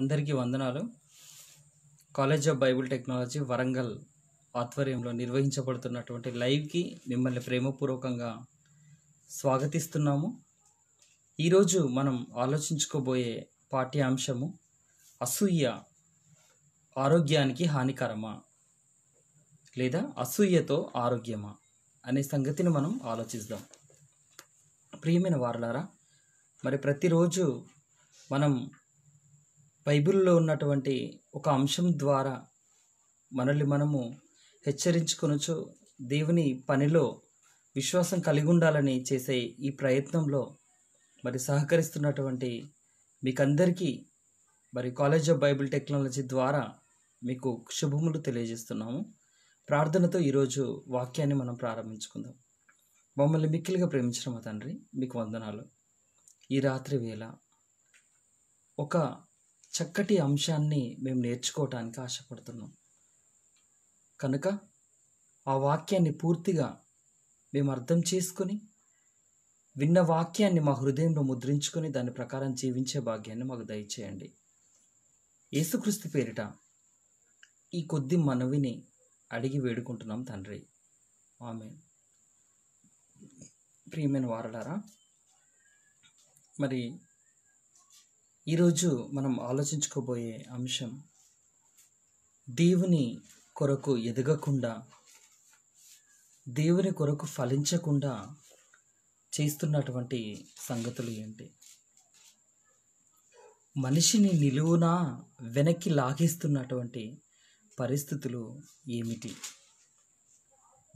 అందరికీ వందనాలు college of Bible technology Warangal ఆధ్వర్యంలో నిర్వహించబడుతున్నటువంటి లైవ్కి మిమ్మల్ని ప్రేమపూర్వకంగా స్వాగతిస్తున్నాము ఈరోజు మనం ఆలోచించుకోబోయే పాఠ్యాంశము అసూయ ఆరోగ్యానికి హానికరమా లేదా అసూయతో ఆరోగ్యమా అనే సంగతిని మనం ఆలోచిద్దాం ప్రియమైన వారలారా మరి ప్రతిరోజు మనం బైబిల్లో ఉన్నటువంటి ఒక అంశం ద్వారా మనల్ని మనము హెచ్చరించుకొనుచు దేవుని పనిలో విశ్వాసం కలిగి ఉండాలని చేసే ఈ ప్రయత్నంలో మరి సహకరిస్తున్నటువంటి మీకందరికీ మరి కాలేజ్ ఆఫ్ బైబిల్ టెక్నాలజీ ద్వారా మీకు శుభములు తెలియజేస్తున్నాము ప్రార్థనతో ఈరోజు వాక్యాన్ని మనం ప్రారంభించుకుందాం మమ్మల్ని మిక్కిలిగా ప్రేమించిన మా తండ్రి మీకు వందనాలు ఈ రాత్రి వేళ ఒక చక్కటి అంశాన్ని మేము నేర్చుకోవటానికి ఆశపడుతున్నాం కనుక ఆ వాక్యాన్ని పూర్తిగా మేము అర్థం చేసుకుని విన్న వాక్యాన్ని మా హృదయంలో ముద్రించుకొని దాని ప్రకారం జీవించే భాగ్యాన్ని మాకు దయచేయండి యేసుక్రీస్తు పేరిట ఈ కొద్ది మనవిని అడిగి వేడుకుంటున్నాం తండ్రి ఆమె ప్రియమైన వారలారా మరి ఈరోజు మనం ఆలోచించుకోబోయే అంశం దేవుని కొరకు ఎదగకుండా దేవుని కొరకు ఫలించకుండా చేస్తున్నటువంటి సంగతులు ఏంటి మనిషిని నిలువునా వెనక్కి లాగేస్తున్నటువంటి పరిస్థితులు ఏమిటి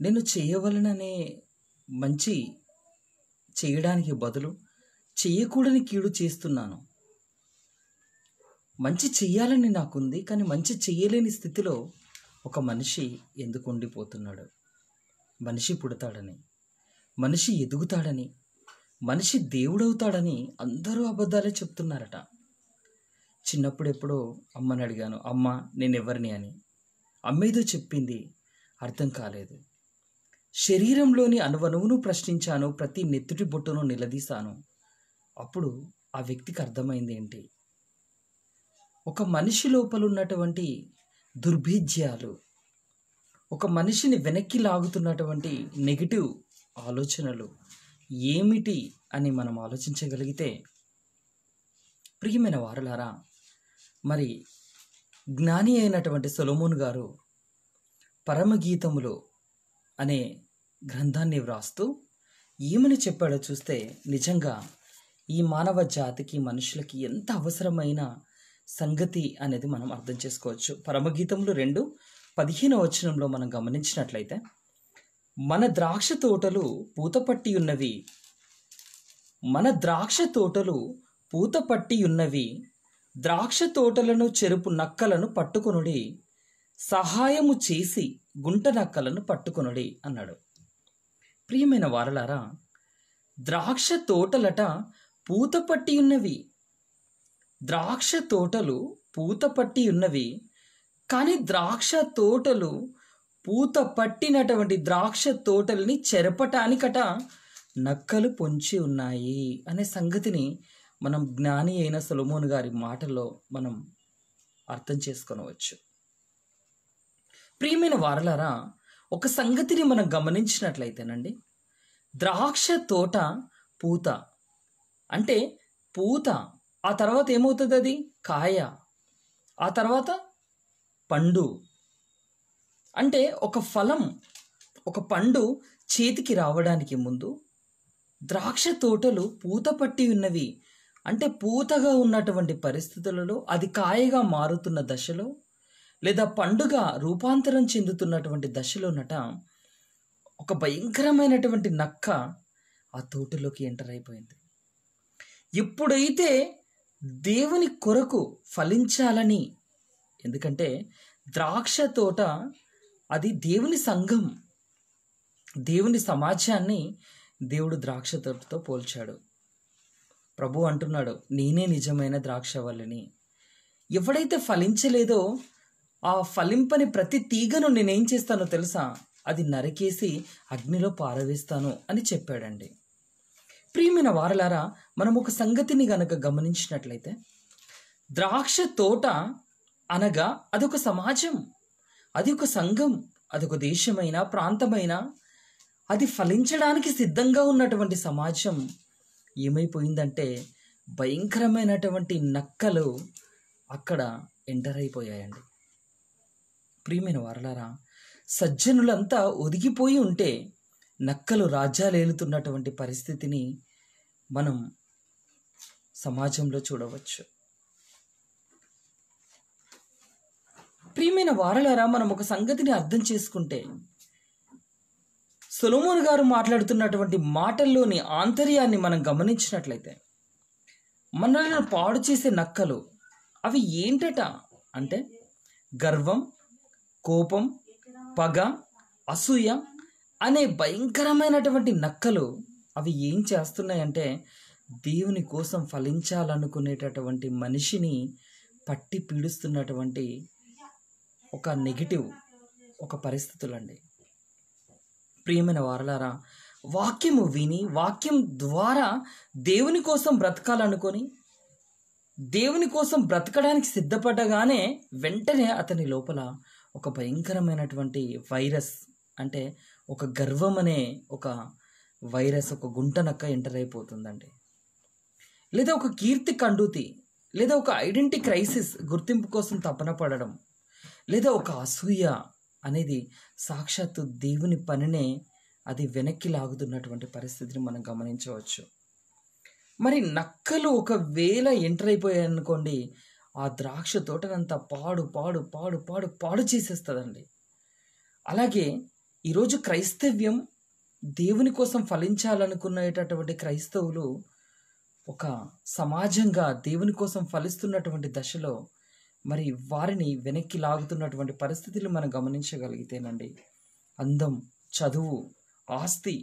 నేను చేయవలననే మంచి చేయడానికి బదులు చేయకూడని కీడు చేస్తున్నాను మంచి చెయ్యాలని నాకుంది కానీ మంచి చెయ్యలేని స్థితిలో ఒక మనిషి ఎందుకు ఉండిపోతున్నాడు మనిషి పుడతాడని మనిషి ఎదుగుతాడని మనిషి దేవుడవుతాడని అందరూ అబద్ధాలే చెప్తున్నారట చిన్నప్పుడు ఎప్పుడో అమ్మని అడిగాను అమ్మ నేను ఎవరిని అని అమ్మేదో చెప్పింది అర్థం కాలేదు శరీరంలోని అనువనువును ప్రశ్నించాను ప్రతి నెత్తుటి బొట్టును నిలదీశాను అప్పుడు ఆ వ్యక్తికి అర్థమైంది ఏంటి ఒక మనిషి లోపల ఉన్నటువంటి దుర్భిజ్యాలు ఒక మనిషిని వెనక్కి లాగుతున్నటువంటి నెగిటివ్ ఆలోచనలు ఏమిటి అని మనం ఆలోచించగలిగితే ప్రియమైన వారులారా మరి జ్ఞాని అయినటువంటి సొలోమోన్ గారు పరమగీతములు అనే గ్రంథాన్ని వ్రాస్తూ ఏమని చెప్పాడో చూస్తే నిజంగా ఈ మానవ జాతికి మనుషులకి ఎంత అవసరమైన సంగతి అనేది మనం అర్థం చేసుకోవచ్చు పరమగీతంలో రెండు పదిహేను వచనంలో మనం గమనించినట్లయితే మన ద్రాక్ష తోటలు పూతపట్టి ఉన్నవి మన ద్రాక్ష తోటలు పూతపట్టి ఉన్నవి ద్రాక్ష తోటలను చెరుపు నక్కలను పట్టుకొనుడి సహాయము చేసి గుంట నక్కలను పట్టుకొనుడి అన్నాడు ప్రియమైన వారలారా ద్రాక్ష తోటలట పూత పట్టి ఉన్నవి ద్రాక్ష తోటలు పూత పట్టి ఉన్నవి కానీ ద్రాక్ష తోటలు పూత పట్టినటువంటి ద్రాక్ష తోటల్ని చెరపటానికట నక్కలు పొంచి ఉన్నాయి అనే సంగతిని మనం జ్ఞాని అయిన సొలమోన్ గారి మాటల్లో మనం అర్థం చేసుకునవచ్చు ప్రియమైన వారలారా ఒక సంగతిని మనం గమనించినట్లయితేనండి ద్రాక్ష తోట పూత అంటే పూత ఆ తర్వాత ఏమవుతుంది అది కాయ ఆ తర్వాత పండు అంటే ఒక ఫలం ఒక పండు చేతికి రావడానికి ముందు ద్రాక్ష తోటలు పూత పట్టి ఉన్నవి అంటే పూతగా ఉన్నటువంటి పరిస్థితులలో అది కాయగా మారుతున్న దశలో లేదా పండుగ రూపాంతరం చెందుతున్నటువంటి దశలోనట ఒక భయంకరమైనటువంటి నక్క ఆ తోటలోకి ఎంటర్ అయిపోయింది ఎప్పుడైతే దేవుని కొరకు ఫలించాలని ఎందుకంటే ద్రాక్ష తోట అది దేవుని సంఘం దేవుని సమాజాన్ని దేవుడు ద్రాక్ష తోటతో పోల్చాడు ప్రభు అంటున్నాడు నేనే నిజమైన ద్రాక్ష వల్లని ఎవడైతే ఫలించలేదో ఆ ఫలింపని ప్రతి తీగను నేనేం చేస్తానో తెలుసా అది నరికేసి అగ్నిలో పారవేస్తాను అని చెప్పాడండి ప్రియమైన వారలారా మనం ఒక సంగతిని గనక గమనించినట్లయితే ద్రాక్ష తోట అనగా అదొక సమాజం అది ఒక సంఘం అదొక దేశమైన ప్రాంతమైన అది ఫలించడానికి సిద్ధంగా ఉన్నటువంటి సమాజం ఏమైపోయిందంటే భయంకరమైనటువంటి నక్కలు అక్కడ ఎంటర్ అయిపోయాయండి ప్రియమైన వారలారా సజ్జనులంతా ఒదిగిపోయి ఉంటే నక్కలు రాజ్యాలేలుతున్నటువంటి పరిస్థితిని మనం సమాజంలో చూడవచ్చు ప్రియమైన వారలారా మనం ఒక సంగతిని అర్థం చేసుకుంటే సొలోమోన్ గారు మాట్లాడుతున్నటువంటి మాటల్లోని ఆంతర్యాన్ని మనం గమనించినట్లయితే మనల్ని పాడు చేసే నక్కలు అవి ఏంటట అంటే గర్వం కోపం పగ అసూయ అనే భయంకరమైనటువంటి నక్కలు అవి ఏం చేస్తున్నాయంటే దేవుని కోసం ఫలించాలనుకునేటటువంటి మనిషిని పట్టి పీడిస్తున్నటువంటి ఒక నెగిటివ్ ఒక పరిస్థితులండి ప్రియమైన వారలారా వాక్యము విని వాక్యం ద్వారా దేవుని కోసం బ్రతకాలనుకొని దేవుని కోసం బ్రతకడానికి సిద్ధపడగానే వెంటనే అతని లోపల ఒక భయంకరమైనటువంటి వైరస్ అంటే ఒక గర్వం అనే ఒక వైరస్ ఒక గుంటనక్క ఎంటర్ అయిపోతుందండి లేదా ఒక కీర్తి కండూతి లేదా ఒక ఐడెంటిటీ క్రైసిస్ గుర్తింపు కోసం తపన పడడం లేదా ఒక అసూయ అనేది సాక్షాత్తు దేవుని పనినే అది వెనక్కి లాగుతున్నటువంటి పరిస్థితిని మనం గమనించవచ్చు మరి నక్కలు ఒకవేళ ఎంటర్ అయిపోయాయి అనుకోండి ఆ ద్రాక్ష తోటనంతా పాడు పాడు పాడు పాడు పాడు చేసేస్తుందండి అలాగే ఈరోజు క్రైస్తవ్యం దేవుని కోసం ఫలించాలనుకునేటటువంటి క్రైస్తవులు ఒక సమాజంగా దేవుని కోసం ఫలిస్తున్నటువంటి దశలో మరి వారిని వెనక్కి లాగుతున్నటువంటి పరిస్థితులు మనం గమనించగలిగితేనండి అందం చదువు ఆస్తి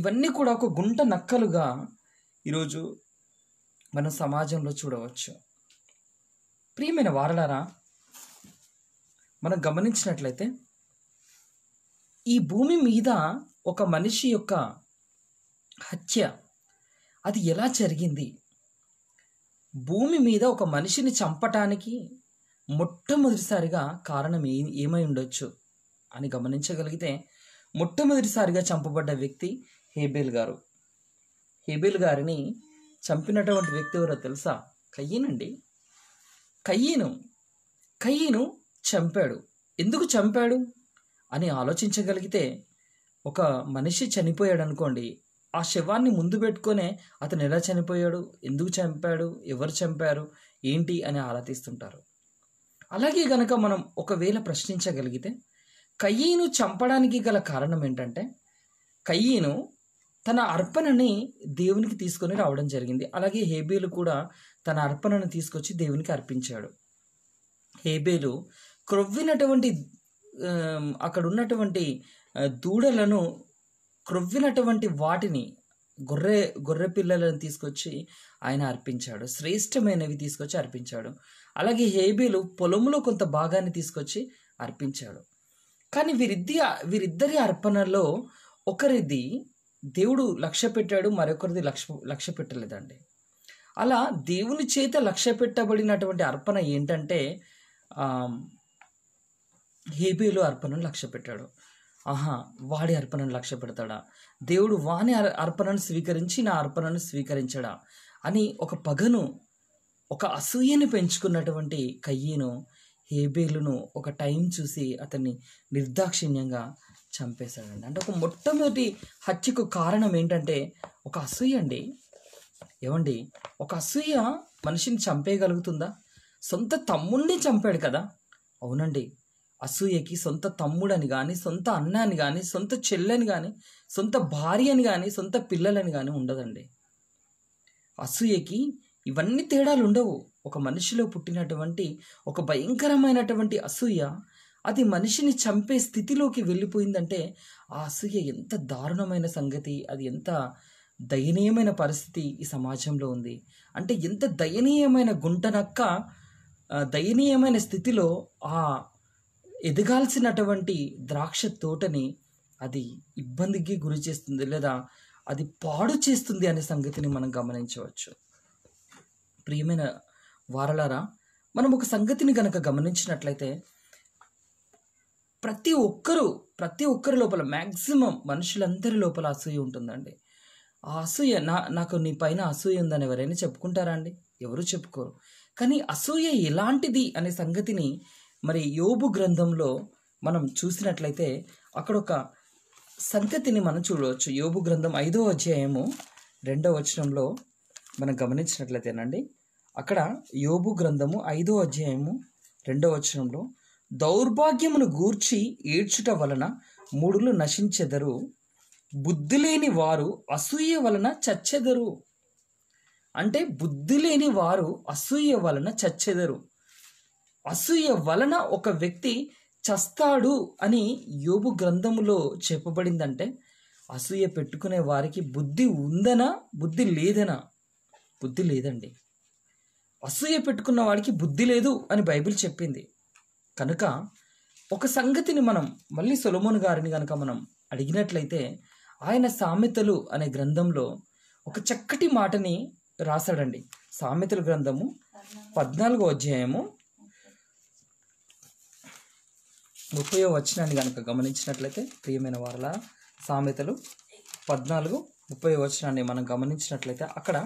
ఇవన్నీ కూడా ఒక గుంట నక్కలుగా ఈరోజు మనం సమాజంలో చూడవచ్చు ప్రియమైన వారలారా మనం గమనించినట్లయితే ఈ భూమి మీద ఒక మనిషి యొక్క హత్య అది ఎలా జరిగింది భూమి మీద ఒక మనిషిని చంపటానికి మొట్టమొదటిసారిగా కారణం ఏ ఏమై ఉండొచ్చు అని గమనించగలిగితే మొట్టమొదటిసారిగా చంపబడ్డ వ్యక్తి హేబేల్ గారు హేబేల్ గారిని చంపినటువంటి వ్యక్తి ఎవరో తెలుసా కయ్యనండి కయ్యను కయ్యను చంపాడు ఎందుకు చంపాడు అని ఆలోచించగలిగితే ఒక మనిషి చనిపోయాడు అనుకోండి ఆ శవాన్ని ముందు పెట్టుకొనే అతను ఎలా చనిపోయాడు ఎందుకు చంపాడు ఎవరు చంపారు ఏంటి అని ఆలోచిస్తుంటారు అలాగే గనక మనం ఒకవేళ ప్రశ్నించగలిగితే కయ్యను చంపడానికి గల కారణం ఏంటంటే కయ్యను తన అర్పణని దేవునికి తీసుకొని రావడం జరిగింది అలాగే హేబేలు కూడా తన అర్పణను తీసుకొచ్చి దేవునికి అర్పించాడు హేబేలు క్రొవ్వినటువంటి అక్కడ ఉన్నటువంటి దూడలను క్రొవ్వినటువంటి వాటిని గొర్రె గొర్రె పిల్లలను తీసుకొచ్చి ఆయన అర్పించాడు శ్రేష్టమైనవి తీసుకొచ్చి అర్పించాడు అలాగే హేబీలు పొలంలో కొంత భాగాన్ని తీసుకొచ్చి అర్పించాడు కానీ వీరిద్ది వీరిద్దరి అర్పణలో ఒకరిది దేవుడు లక్ష్య పెట్టాడు మరొకరిది లక్ష్య లక్ష్య పెట్టలేదండి అలా దేవుని చేత లక్ష్య పెట్టబడినటువంటి అర్పణ ఏంటంటే హేబీలు అర్పణను లక్ష్య పెట్టాడు ఆహా వాడి అర్పణను లక్ష్య పెడతాడా దేవుడు వాని అర్పణను స్వీకరించి నా అర్పణను స్వీకరించడా అని ఒక పగను ఒక అసూయని పెంచుకున్నటువంటి కయ్యను హేబేలును ఒక టైం చూసి అతన్ని నిర్దాక్షిణ్యంగా చంపేశాడండి అంటే ఒక మొట్టమొదటి హత్యకు కారణం ఏంటంటే ఒక అసూయ అండి ఏమండి ఒక అసూయ మనిషిని చంపేయగలుగుతుందా సొంత తమ్ముణ్ణి చంపాడు కదా అవునండి అసూయకి సొంత తమ్ముడని కానీ సొంత అన్నని కానీ సొంత చెల్లెని కానీ సొంత భార్యని కానీ సొంత పిల్లలని కానీ ఉండదండి అసూయకి ఇవన్నీ తేడాలు ఉండవు ఒక మనిషిలో పుట్టినటువంటి ఒక భయంకరమైనటువంటి అసూయ అది మనిషిని చంపే స్థితిలోకి వెళ్ళిపోయిందంటే ఆ అసూయ ఎంత దారుణమైన సంగతి అది ఎంత దయనీయమైన పరిస్థితి ఈ సమాజంలో ఉంది అంటే ఎంత దయనీయమైన గుంటనక్క దయనీయమైన స్థితిలో ఆ ఎదగాల్సినటువంటి ద్రాక్ష తోటని అది ఇబ్బందికి గురి చేస్తుంది లేదా అది పాడు చేస్తుంది అనే సంగతిని మనం గమనించవచ్చు ప్రియమైన వారలారా మనం ఒక సంగతిని గనక గమనించినట్లయితే ప్రతి ఒక్కరూ ప్రతి ఒక్కరి లోపల మ్యాక్సిమం మనుషులందరి లోపల అసూయ ఉంటుందండి ఆ అసూయ నా నాకు నీ పైన అసూయ ఉందని ఎవరైనా చెప్పుకుంటారా అండి ఎవరు చెప్పుకోరు కానీ అసూయ ఎలాంటిది అనే సంగతిని మరి యోబు గ్రంథంలో మనం చూసినట్లయితే అక్కడ ఒక సంగతిని మనం చూడవచ్చు యోబు గ్రంథం ఐదో అధ్యాయము రెండవ వచనంలో మనం గమనించినట్లయితేనండి అక్కడ యోబు గ్రంథము ఐదో అధ్యాయము రెండవ వచనంలో దౌర్భాగ్యమును గూర్చి ఏడ్చుట వలన మూడులు నశించెదరు బుద్ధి లేని వారు అసూయ వలన చచ్చెదరు అంటే బుద్ధి లేని వారు అసూయ వలన చచ్చెదరు అసూయ వలన ఒక వ్యక్తి చస్తాడు అని యోబు గ్రంథములో చెప్పబడిందంటే అసూయ పెట్టుకునే వారికి బుద్ధి ఉందనా బుద్ధి లేదనా బుద్ధి లేదండి అసూయ పెట్టుకున్న వాడికి బుద్ధి లేదు అని బైబిల్ చెప్పింది కనుక ఒక సంగతిని మనం మళ్ళీ సొలమోన్ గారిని కనుక మనం అడిగినట్లయితే ఆయన సామెతలు అనే గ్రంథంలో ఒక చక్కటి మాటని రాశాడండి సామెతల గ్రంథము పద్నాలుగో అధ్యాయము ముప్పై వచనాన్ని కనుక గమనించినట్లయితే ప్రియమైన వారల సామెతలు పద్నాలుగు ముప్పై వచనాన్ని మనం గమనించినట్లయితే అక్కడ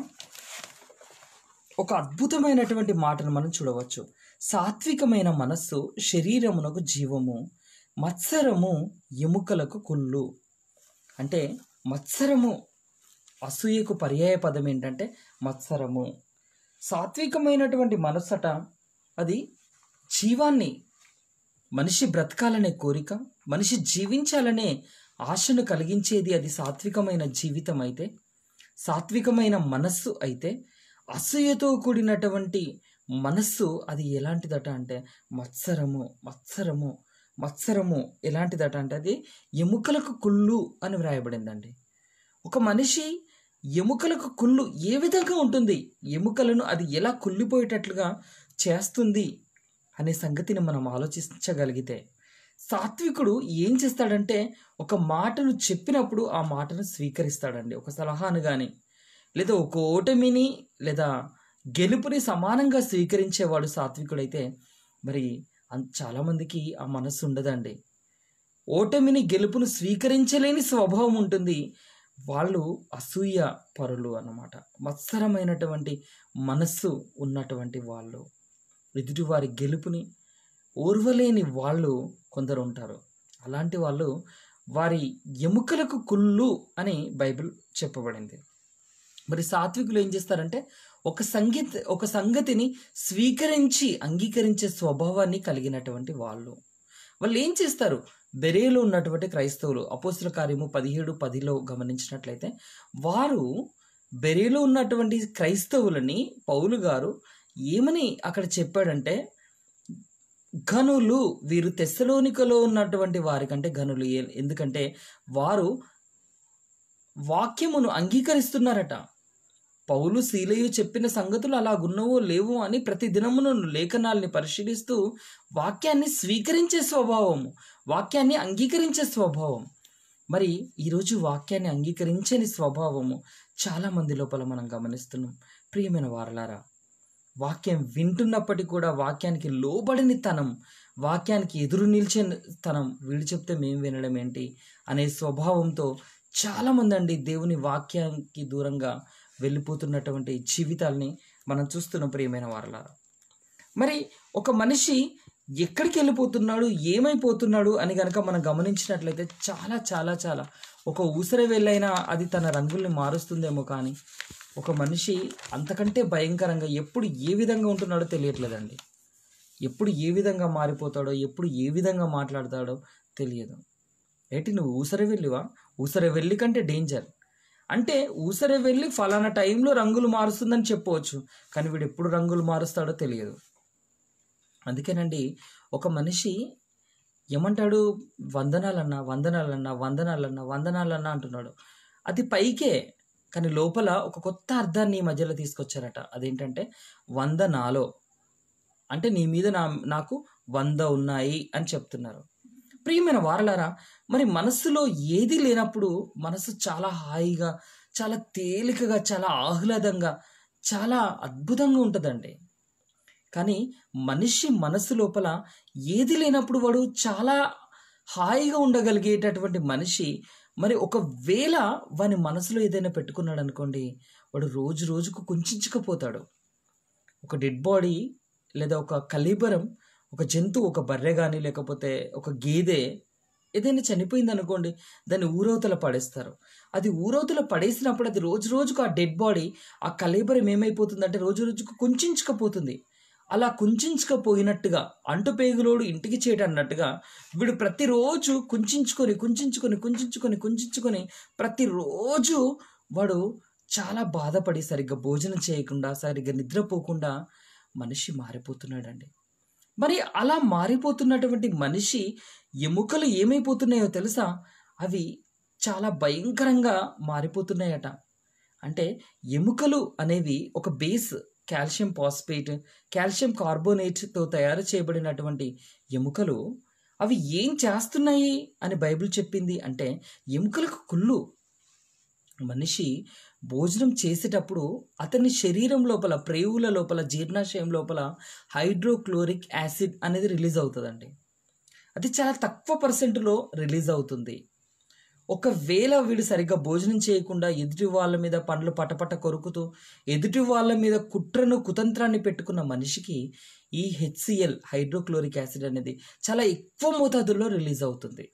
ఒక అద్భుతమైనటువంటి మాటను మనం చూడవచ్చు సాత్వికమైన మనస్సు శరీరమునకు జీవము మత్సరము ఎముకలకు కుళ్ళు అంటే మత్సరము అసూయకు పర్యాయ పదం ఏంటంటే మత్సరము సాత్వికమైనటువంటి మనస్సట అది జీవాన్ని మనిషి బ్రతకాలనే కోరిక మనిషి జీవించాలనే ఆశను కలిగించేది అది సాత్వికమైన జీవితం అయితే సాత్వికమైన మనస్సు అయితే అసూయతో కూడినటువంటి మనస్సు అది ఎలాంటిదట అంటే మత్సరము మత్సరము మత్సరము ఎలాంటిదట అంటే అది ఎముకలకు కుళ్ళు అని వ్రాయబడిందండి ఒక మనిషి ఎముకలకు కుళ్ళు ఏ విధంగా ఉంటుంది ఎముకలను అది ఎలా కుళ్ళిపోయేటట్లుగా చేస్తుంది అనే సంగతిని మనం ఆలోచించగలిగితే సాత్వికుడు ఏం చేస్తాడంటే ఒక మాటను చెప్పినప్పుడు ఆ మాటను స్వీకరిస్తాడండి ఒక సలహాను కానీ లేదా ఒక ఓటమిని లేదా గెలుపుని సమానంగా స్వీకరించేవాడు సాత్వికుడైతే మరి చాలామందికి ఆ మనస్సు ఉండదండి ఓటమిని గెలుపును స్వీకరించలేని స్వభావం ఉంటుంది వాళ్ళు అసూయ పరులు అన్నమాట మత్సరమైనటువంటి మనస్సు ఉన్నటువంటి వాళ్ళు ఎదుటివారి గెలుపుని ఓర్వలేని వాళ్ళు కొందరు ఉంటారు అలాంటి వాళ్ళు వారి ఎముకలకు కుళ్ళు అని బైబిల్ చెప్పబడింది మరి సాత్వికులు ఏం చేస్తారంటే ఒక సంగీత ఒక సంగతిని స్వీకరించి అంగీకరించే స్వభావాన్ని కలిగినటువంటి వాళ్ళు వాళ్ళు ఏం చేస్తారు బెరేలో ఉన్నటువంటి క్రైస్తవులు అపోస్తుల కార్యము పదిహేడు పదిలో గమనించినట్లయితే వారు బెరేలో ఉన్నటువంటి క్రైస్తవులని పౌలు గారు ఏమని అక్కడ చెప్పాడంటే ఘనులు వీరు తెస్సలోనికలో ఉన్నటువంటి వారికంటే ఘనులు ఎందుకంటే వారు వాక్యమును అంగీకరిస్తున్నారట పౌలు శీలయు చెప్పిన సంగతులు అలాగున్నవో లేవో అని ప్రతి దినమును లేఖనాల్ని పరిశీలిస్తూ వాక్యాన్ని స్వీకరించే స్వభావము వాక్యాన్ని అంగీకరించే స్వభావం మరి ఈరోజు వాక్యాన్ని అంగీకరించని స్వభావము చాలామంది లోపల మనం గమనిస్తున్నాం ప్రియమైన వారలారా వాక్యం వింటున్నప్పటికీ కూడా వాక్యానికి లోబడిని తనం వాక్యానికి ఎదురు నిలిచే తనం వీడు చెప్తే మేము వినడం ఏంటి అనే స్వభావంతో చాలామంది అండి దేవుని వాక్యానికి దూరంగా వెళ్ళిపోతున్నటువంటి జీవితాల్ని మనం చూస్తున్నాం ప్రియమైన వారలారా మరి ఒక మనిషి ఎక్కడికి వెళ్ళిపోతున్నాడు ఏమైపోతున్నాడు అని కనుక మనం గమనించినట్లయితే చాలా చాలా చాలా ఒక ఊసర వెళ్ళైనా అది తన రంగుల్ని మారుస్తుందేమో కానీ ఒక మనిషి అంతకంటే భయంకరంగా ఎప్పుడు ఏ విధంగా ఉంటున్నాడో తెలియట్లేదండి ఎప్పుడు ఏ విధంగా మారిపోతాడో ఎప్పుడు ఏ విధంగా మాట్లాడతాడో తెలియదు ఏంటి నువ్వు వెళ్ళివా ఊసరి వెళ్ళి కంటే డేంజర్ అంటే వెళ్ళి ఫలానా టైంలో రంగులు మారుస్తుందని చెప్పవచ్చు కానీ వీడు ఎప్పుడు రంగులు మారుస్తాడో తెలియదు అందుకేనండి ఒక మనిషి ఏమంటాడు వందనాలన్నా వందనాలన్నా వందనాలన్నా వందనాలన్నా అంటున్నాడు అది పైకే కానీ లోపల ఒక కొత్త అర్థాన్ని మధ్యలో తీసుకొచ్చారట అదేంటంటే వంద నాలో అంటే నీ మీద నా నాకు వంద ఉన్నాయి అని చెప్తున్నారు ప్రియమైన వారలారా మరి మనస్సులో ఏది లేనప్పుడు మనసు చాలా హాయిగా చాలా తేలికగా చాలా ఆహ్లాదంగా చాలా అద్భుతంగా ఉంటుందండి కానీ మనిషి మనసు లోపల ఏది లేనప్పుడు వాడు చాలా హాయిగా ఉండగలిగేటటువంటి మనిషి మరి ఒకవేళ వాని మనసులో ఏదైనా పెట్టుకున్నాడు అనుకోండి వాడు రోజు రోజుకు కుంచుకపోతాడు ఒక డెడ్ బాడీ లేదా ఒక కలీబరం ఒక జంతువు ఒక బర్రె కానీ లేకపోతే ఒక గేదె ఏదైనా చనిపోయింది అనుకోండి దాన్ని ఊరవతల పడేస్తారు అది ఊరవతల పడేసినప్పుడు అది రోజు రోజుకు ఆ డెడ్ బాడీ ఆ ఏమైపోతుంది ఏమైపోతుందంటే రోజు రోజుకు కుంచుకపోతుంది అలా కుంచుకపోయినట్టుగా అంటుపేగులోడు ఇంటికి చేయటన్నట్టుగా వీడు ప్రతిరోజు కుంచుకొని కుంచుకొని కుంచుకొని కుంచుకొని ప్రతిరోజు వాడు చాలా బాధపడి సరిగ్గా భోజనం చేయకుండా సరిగ్గా నిద్రపోకుండా మనిషి మారిపోతున్నాడండి మరి అలా మారిపోతున్నటువంటి మనిషి ఎముకలు ఏమైపోతున్నాయో తెలుసా అవి చాలా భయంకరంగా మారిపోతున్నాయట అంటే ఎముకలు అనేవి ఒక బేస్ కాల్షియం పాస్పేట్ కాల్షియం కార్బోనేట్తో తయారు చేయబడినటువంటి ఎముకలు అవి ఏం చేస్తున్నాయి అని బైబిల్ చెప్పింది అంటే ఎముకలకు కుళ్ళు మనిషి భోజనం చేసేటప్పుడు అతని శరీరం లోపల ప్రేవుల లోపల జీర్ణాశయం లోపల హైడ్రోక్లోరిక్ యాసిడ్ అనేది రిలీజ్ అవుతుందండి అది చాలా తక్కువ పర్సెంట్లో రిలీజ్ అవుతుంది ఒకవేళ వీడు సరిగ్గా భోజనం చేయకుండా ఎదుటి వాళ్ళ మీద పండ్లు పటపట కొరుకుతూ ఎదుటి వాళ్ళ మీద కుట్రను కుతంత్రాన్ని పెట్టుకున్న మనిషికి ఈ హెచ్సిఎల్ హైడ్రోక్లోరిక్ యాసిడ్ అనేది చాలా ఎక్కువ మోతాదుల్లో రిలీజ్ అవుతుంది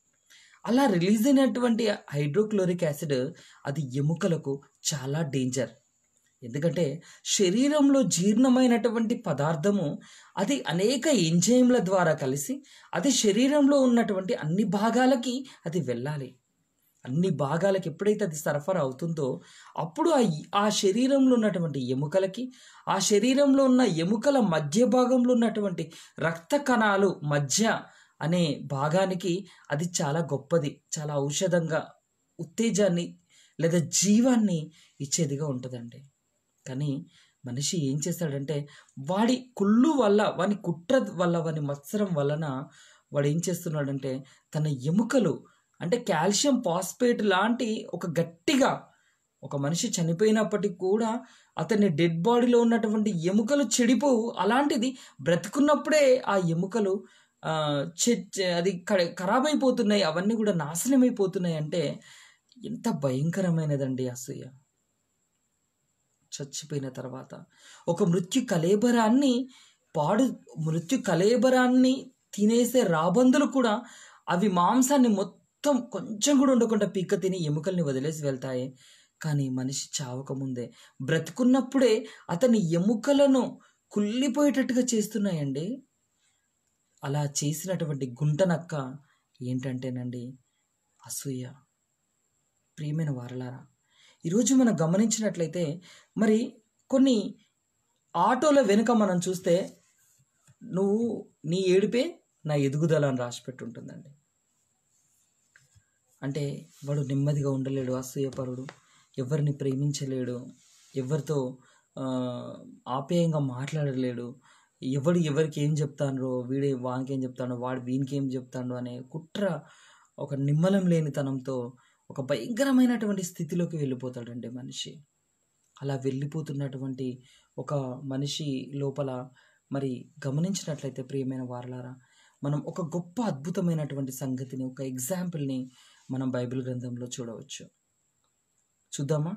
అలా రిలీజ్ అయినటువంటి హైడ్రోక్లోరిక్ యాసిడ్ అది ఎముకలకు చాలా డేంజర్ ఎందుకంటే శరీరంలో జీర్ణమైనటువంటి పదార్థము అది అనేక ఎంజైమ్ల ద్వారా కలిసి అది శరీరంలో ఉన్నటువంటి అన్ని భాగాలకి అది వెళ్ళాలి అన్ని భాగాలకు ఎప్పుడైతే అది సరఫరా అవుతుందో అప్పుడు ఆ శరీరంలో ఉన్నటువంటి ఎముకలకి ఆ శరీరంలో ఉన్న ఎముకల మధ్య భాగంలో ఉన్నటువంటి రక్త కణాలు మధ్య అనే భాగానికి అది చాలా గొప్పది చాలా ఔషధంగా ఉత్తేజాన్ని లేదా జీవాన్ని ఇచ్చేదిగా ఉంటుందండి కానీ మనిషి ఏం చేస్తాడంటే వాడి కుళ్ళు వల్ల వాని కుట్ర వల్ల వాని మత్సరం వలన వాడు ఏం చేస్తున్నాడంటే తన ఎముకలు అంటే కాల్షియం పాస్పేట్ లాంటి ఒక గట్టిగా ఒక మనిషి చనిపోయినప్పటికీ కూడా అతని డెడ్ బాడీలో ఉన్నటువంటి ఎముకలు చెడిపోవు అలాంటిది బ్రతుకున్నప్పుడే ఆ ఎముకలు అది ఖరాబ్ అయిపోతున్నాయి అవన్నీ కూడా నాశనం అయిపోతున్నాయి అంటే ఎంత భయంకరమైనదండి అసూయ చచ్చిపోయిన తర్వాత ఒక మృత్యు కలేబరాన్ని పాడు మృత్యు కలేబరాన్ని తినేసే రాబందులు కూడా అవి మాంసాన్ని మొత్తం మొత్తం కొంచెం కూడా ఉండకుండా పీక తిని ఎముకల్ని వదిలేసి వెళ్తాయి కానీ మనిషి చావకముందే బ్రతుకున్నప్పుడే అతని ఎముకలను కుళ్ళిపోయేటట్టుగా చేస్తున్నాయండి అలా చేసినటువంటి గుంటనక్క ఏంటంటేనండి అసూయ ప్రియమైన వారలారా ఈరోజు మనం గమనించినట్లయితే మరి కొన్ని ఆటోల వెనుక మనం చూస్తే నువ్వు నీ ఏడిపే నా ఎదుగుదల అని ఉంటుందండి అంటే వాడు నెమ్మదిగా ఉండలేడు అసూయపరుడు ఎవరిని ప్రేమించలేడు ఎవరితో ఆప్యాయంగా మాట్లాడలేడు ఎవడు ఎవరికి ఏం చెప్తానో వీడే వానికి ఏం చెప్తాడో వాడు వీనికి ఏం చెప్తాడో అనే కుట్ర ఒక నిమ్మలం లేనితనంతో ఒక భయంకరమైనటువంటి స్థితిలోకి వెళ్ళిపోతాడండి మనిషి అలా వెళ్ళిపోతున్నటువంటి ఒక మనిషి లోపల మరి గమనించినట్లయితే ప్రియమైన వారలారా మనం ఒక గొప్ప అద్భుతమైనటువంటి సంగతిని ఒక ఎగ్జాంపుల్ని మనం బైబిల్ గ్రంథంలో చూడవచ్చు చూద్దామా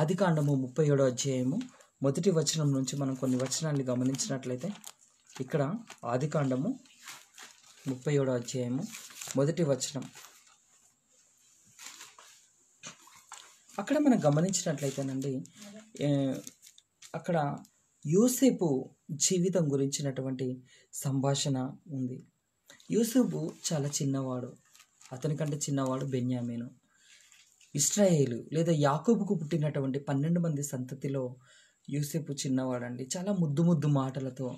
ఆది కాండము ముప్పై ఏడో అధ్యాయము మొదటి వచనం నుంచి మనం కొన్ని వచనాన్ని గమనించినట్లయితే ఇక్కడ ఆది కాండము ముప్పై ఏడో అధ్యాయము మొదటి వచనం అక్కడ మనం గమనించినట్లయితేనండి అక్కడ యూసేపు జీవితం గురించినటువంటి సంభాషణ ఉంది యూసేపు చాలా చిన్నవాడు అతనికంటే చిన్నవాడు బెన్యామీను ఇస్రాయేలు లేదా యాకూబుకు పుట్టినటువంటి పన్నెండు మంది సంతతిలో యూసెఫ్ చిన్నవాడండి చాలా ముద్దు ముద్దు మాటలతో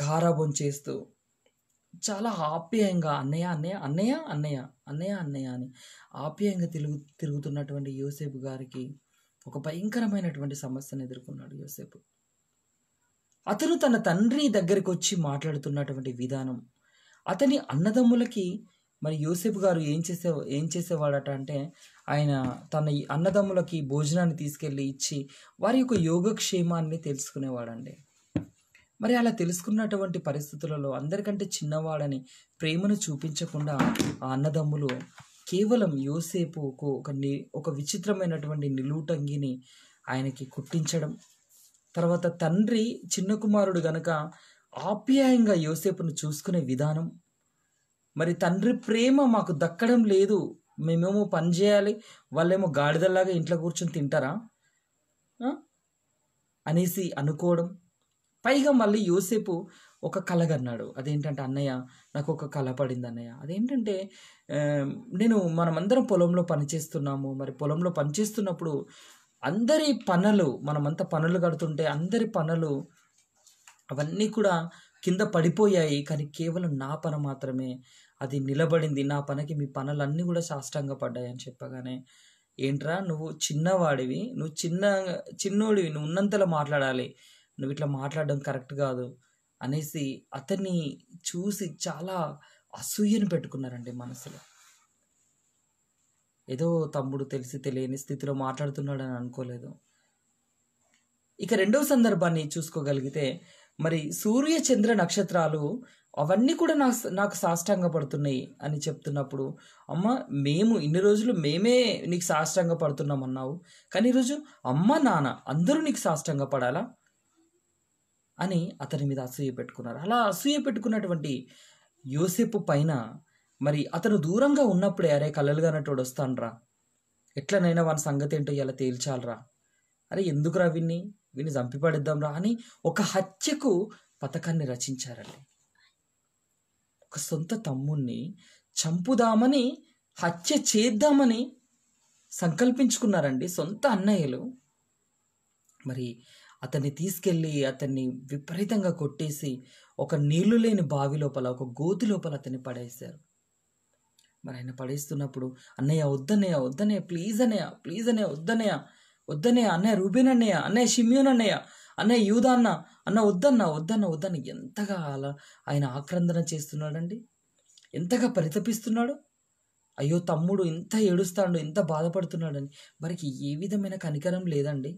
గారాబం చేస్తూ చాలా ఆప్యాయంగా అన్నయ్య అన్నయ్య అన్నయ్య అన్నయ్య అన్నయ్య అన్నయ్య అని ఆప్యాయంగా తిరుగు తిరుగుతున్నటువంటి యూసెఫ్ గారికి ఒక భయంకరమైనటువంటి సమస్యను ఎదుర్కొన్నాడు యూసెఫ్ అతను తన తండ్రి దగ్గరికి వచ్చి మాట్లాడుతున్నటువంటి విధానం అతని అన్నదమ్ములకి మరి యూసెఫ్ గారు ఏం చేసే ఏం చేసేవాడట అంటే ఆయన తన అన్నదమ్ములకి భోజనాన్ని తీసుకెళ్ళి ఇచ్చి వారి యొక్క యోగక్షేమాన్ని తెలుసుకునేవాడండి మరి అలా తెలుసుకున్నటువంటి పరిస్థితులలో అందరికంటే చిన్నవాడని ప్రేమను చూపించకుండా ఆ అన్నదమ్ములు కేవలం యోసేపు ఒక ని ఒక విచిత్రమైనటువంటి నిలువుటంగిని ఆయనకి కుట్టించడం తర్వాత తండ్రి చిన్న కుమారుడు గనక ఆప్యాయంగా యోసేపును చూసుకునే విధానం మరి తండ్రి ప్రేమ మాకు దక్కడం లేదు మేమేమో పని చేయాలి వాళ్ళేమో గాడిదల్లాగా ఇంట్లో కూర్చొని తింటారా అనేసి అనుకోవడం పైగా మళ్ళీ యోసేపు ఒక కలగన్నాడు అదేంటంటే అన్నయ్య నాకు ఒక కళ పడింది అన్నయ్య అదేంటంటే నేను మనమందరం పొలంలో పనిచేస్తున్నాము మరి పొలంలో పనిచేస్తున్నప్పుడు అందరి పనులు మనమంతా పనులు కడుతుంటే అందరి పనులు అవన్నీ కూడా కింద పడిపోయాయి కానీ కేవలం నా పన మాత్రమే అది నిలబడింది నా పనికి మీ పనులన్నీ కూడా సాష్టంగా పడ్డాయి అని చెప్పగానే ఏంట్రా నువ్వు చిన్నవాడివి నువ్వు చిన్న చిన్నోడివి నువ్వు ఉన్నంతలో మాట్లాడాలి నువ్వు ఇట్లా మాట్లాడడం కరెక్ట్ కాదు అనేసి అతన్ని చూసి చాలా అసూయను పెట్టుకున్నారండి మనసులో ఏదో తమ్ముడు తెలిసి తెలియని స్థితిలో మాట్లాడుతున్నాడని అనుకోలేదు ఇక రెండవ సందర్భాన్ని చూసుకోగలిగితే మరి సూర్య చంద్ర నక్షత్రాలు అవన్నీ కూడా నా నాకు సాష్టంగా పడుతున్నాయి అని చెప్తున్నప్పుడు అమ్మ మేము ఇన్ని రోజులు మేమే నీకు సాష్టంగా పడుతున్నాం అన్నావు కానీ ఈరోజు అమ్మ నాన్న అందరూ నీకు సాష్టంగా పడాలా అని అతని మీద అసూయ పెట్టుకున్నారు అలా అసూయ పెట్టుకున్నటువంటి యోసేపు పైన మరి అతను దూరంగా ఉన్నప్పుడే అరే కలలుగా నటుడు వస్తానరా ఎట్లనైనా వాని సంగతి ఏంటో ఇలా తేల్చాలరా అరే ఎందుకురా విన్ని వీని చంపిపడిద్దాం రా అని ఒక హత్యకు పథకాన్ని రచించారండి ఒక సొంత తమ్ముణ్ణి చంపుదామని హత్య చేద్దామని సంకల్పించుకున్నారండి సొంత అన్నయ్యలు మరి అతన్ని తీసుకెళ్ళి అతన్ని విపరీతంగా కొట్టేసి ఒక నీళ్లు లేని బావి లోపల ఒక గోతి లోపల అతన్ని పడేశారు మరి ఆయన పడేస్తున్నప్పుడు అన్నయ్య వద్దనయ్య వద్దనయ్య ప్లీజ్ అనయ్య ప్లీజ్ అనయ్య వద్దనయ్య వద్దన్నయ్య అన్నయ్య రూబీన్ అన్నయ్య అన్నయ్య షిమ్యూన్ అన్నయ్య అన్నయ్య యూదా అన్న అన్న వద్దన్న వద్దన్న వద్దన్న ఎంతగా అలా ఆయన ఆక్రందన చేస్తున్నాడండి ఎంతగా పరితపిస్తున్నాడు అయ్యో తమ్ముడు ఇంత ఏడుస్తాడు ఇంత బాధపడుతున్నాడని మరికి ఏ విధమైన కనికరం లేదండి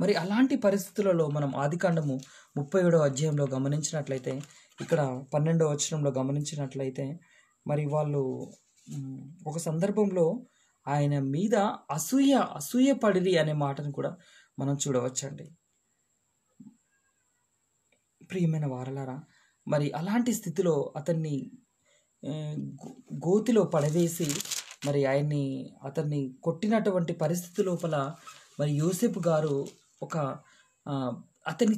మరి అలాంటి పరిస్థితులలో మనం ఆదికాండము ముప్పై ఏడవ అధ్యాయంలో గమనించినట్లయితే ఇక్కడ పన్నెండవ వచనంలో గమనించినట్లయితే మరి వాళ్ళు ఒక సందర్భంలో ఆయన మీద అసూయ అసూయ పడిది అనే మాటను కూడా మనం చూడవచ్చండి ప్రియమైన వారలారా మరి అలాంటి స్థితిలో అతన్ని గోతిలో పడవేసి మరి ఆయన్ని అతన్ని కొట్టినటువంటి పరిస్థితి లోపల మరి యూసెఫ్ గారు ఒక అతని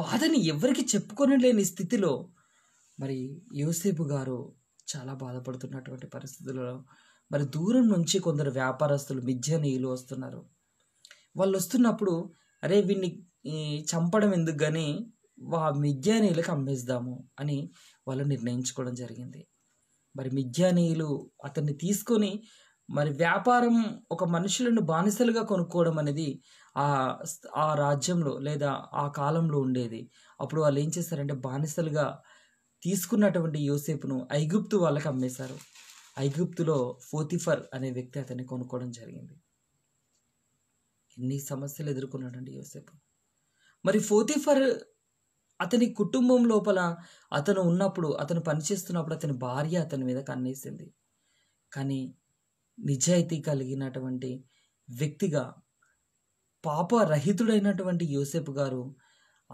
బాధని ఎవరికి చెప్పుకొని లేని స్థితిలో మరి యూసేపు గారు చాలా బాధపడుతున్నటువంటి పరిస్థితులలో మరి దూరం నుంచి కొందరు వ్యాపారస్తులు నీళ్ళు వస్తున్నారు వాళ్ళు వస్తున్నప్పుడు అరే వీడిని చంపడం ఎందుకు కానీ వా నీళ్ళకి అమ్మేద్దాము అని వాళ్ళు నిర్ణయించుకోవడం జరిగింది మరి మిజ్జానీయులు అతన్ని తీసుకొని మరి వ్యాపారం ఒక మనుషులను బానిసలుగా కొనుక్కోవడం అనేది ఆ ఆ రాజ్యంలో లేదా ఆ కాలంలో ఉండేది అప్పుడు వాళ్ళు ఏం చేశారంటే బానిసలుగా తీసుకున్నటువంటి యోసేపును ఐగుప్తు వాళ్ళకి అమ్మేశారు ఐగుప్తులో ఫోతిఫర్ అనే వ్యక్తి అతన్ని కొనుక్కోవడం జరిగింది ఎన్ని సమస్యలు ఎదుర్కొన్నాడండి యోసేపు మరి ఫోతిఫర్ అతని కుటుంబం లోపల అతను ఉన్నప్పుడు అతను పనిచేస్తున్నప్పుడు అతని భార్య అతని మీద కన్నేసింది కానీ నిజాయితీ కలిగినటువంటి వ్యక్తిగా పాపరహితుడైనటువంటి యోసేపు గారు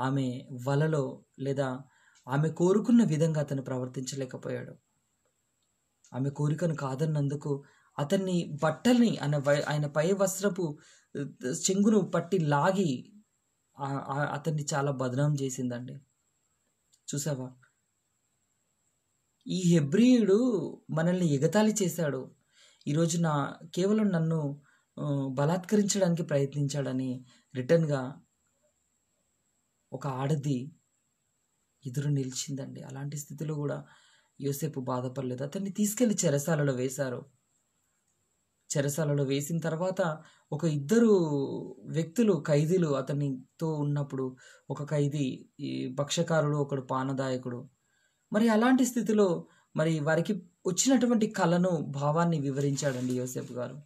ఆమె వలలో లేదా ఆమె కోరుకున్న విధంగా అతను ప్రవర్తించలేకపోయాడు ఆమె కోరికను కాదన్నందుకు అతన్ని బట్టల్ని ఆయన ఆయన పై వస్త్రపు చెంగును పట్టి లాగి అతన్ని చాలా బదనాం చేసిందండి చూసావా ఈ హెబ్రియుడు మనల్ని ఎగతాళి చేశాడు ఈరోజు నా కేవలం నన్ను బలాత్కరించడానికి ప్రయత్నించాడని రిటర్న్గా ఒక ఆడది ఎదురు నిలిచిందండి అలాంటి స్థితిలో కూడా యోసేపు బాధపడలేదు అతన్ని తీసుకెళ్లి చెరసాలలో వేశారు చెరసాలలో వేసిన తర్వాత ఒక ఇద్దరు వ్యక్తులు ఖైదీలు అతనితో ఉన్నప్పుడు ఒక ఖైదీ ఈ భక్షకారుడు ఒకడు పానదాయకుడు మరి అలాంటి స్థితిలో మరి వారికి వచ్చినటువంటి కళను భావాన్ని వివరించాడండి యోసేపు గారు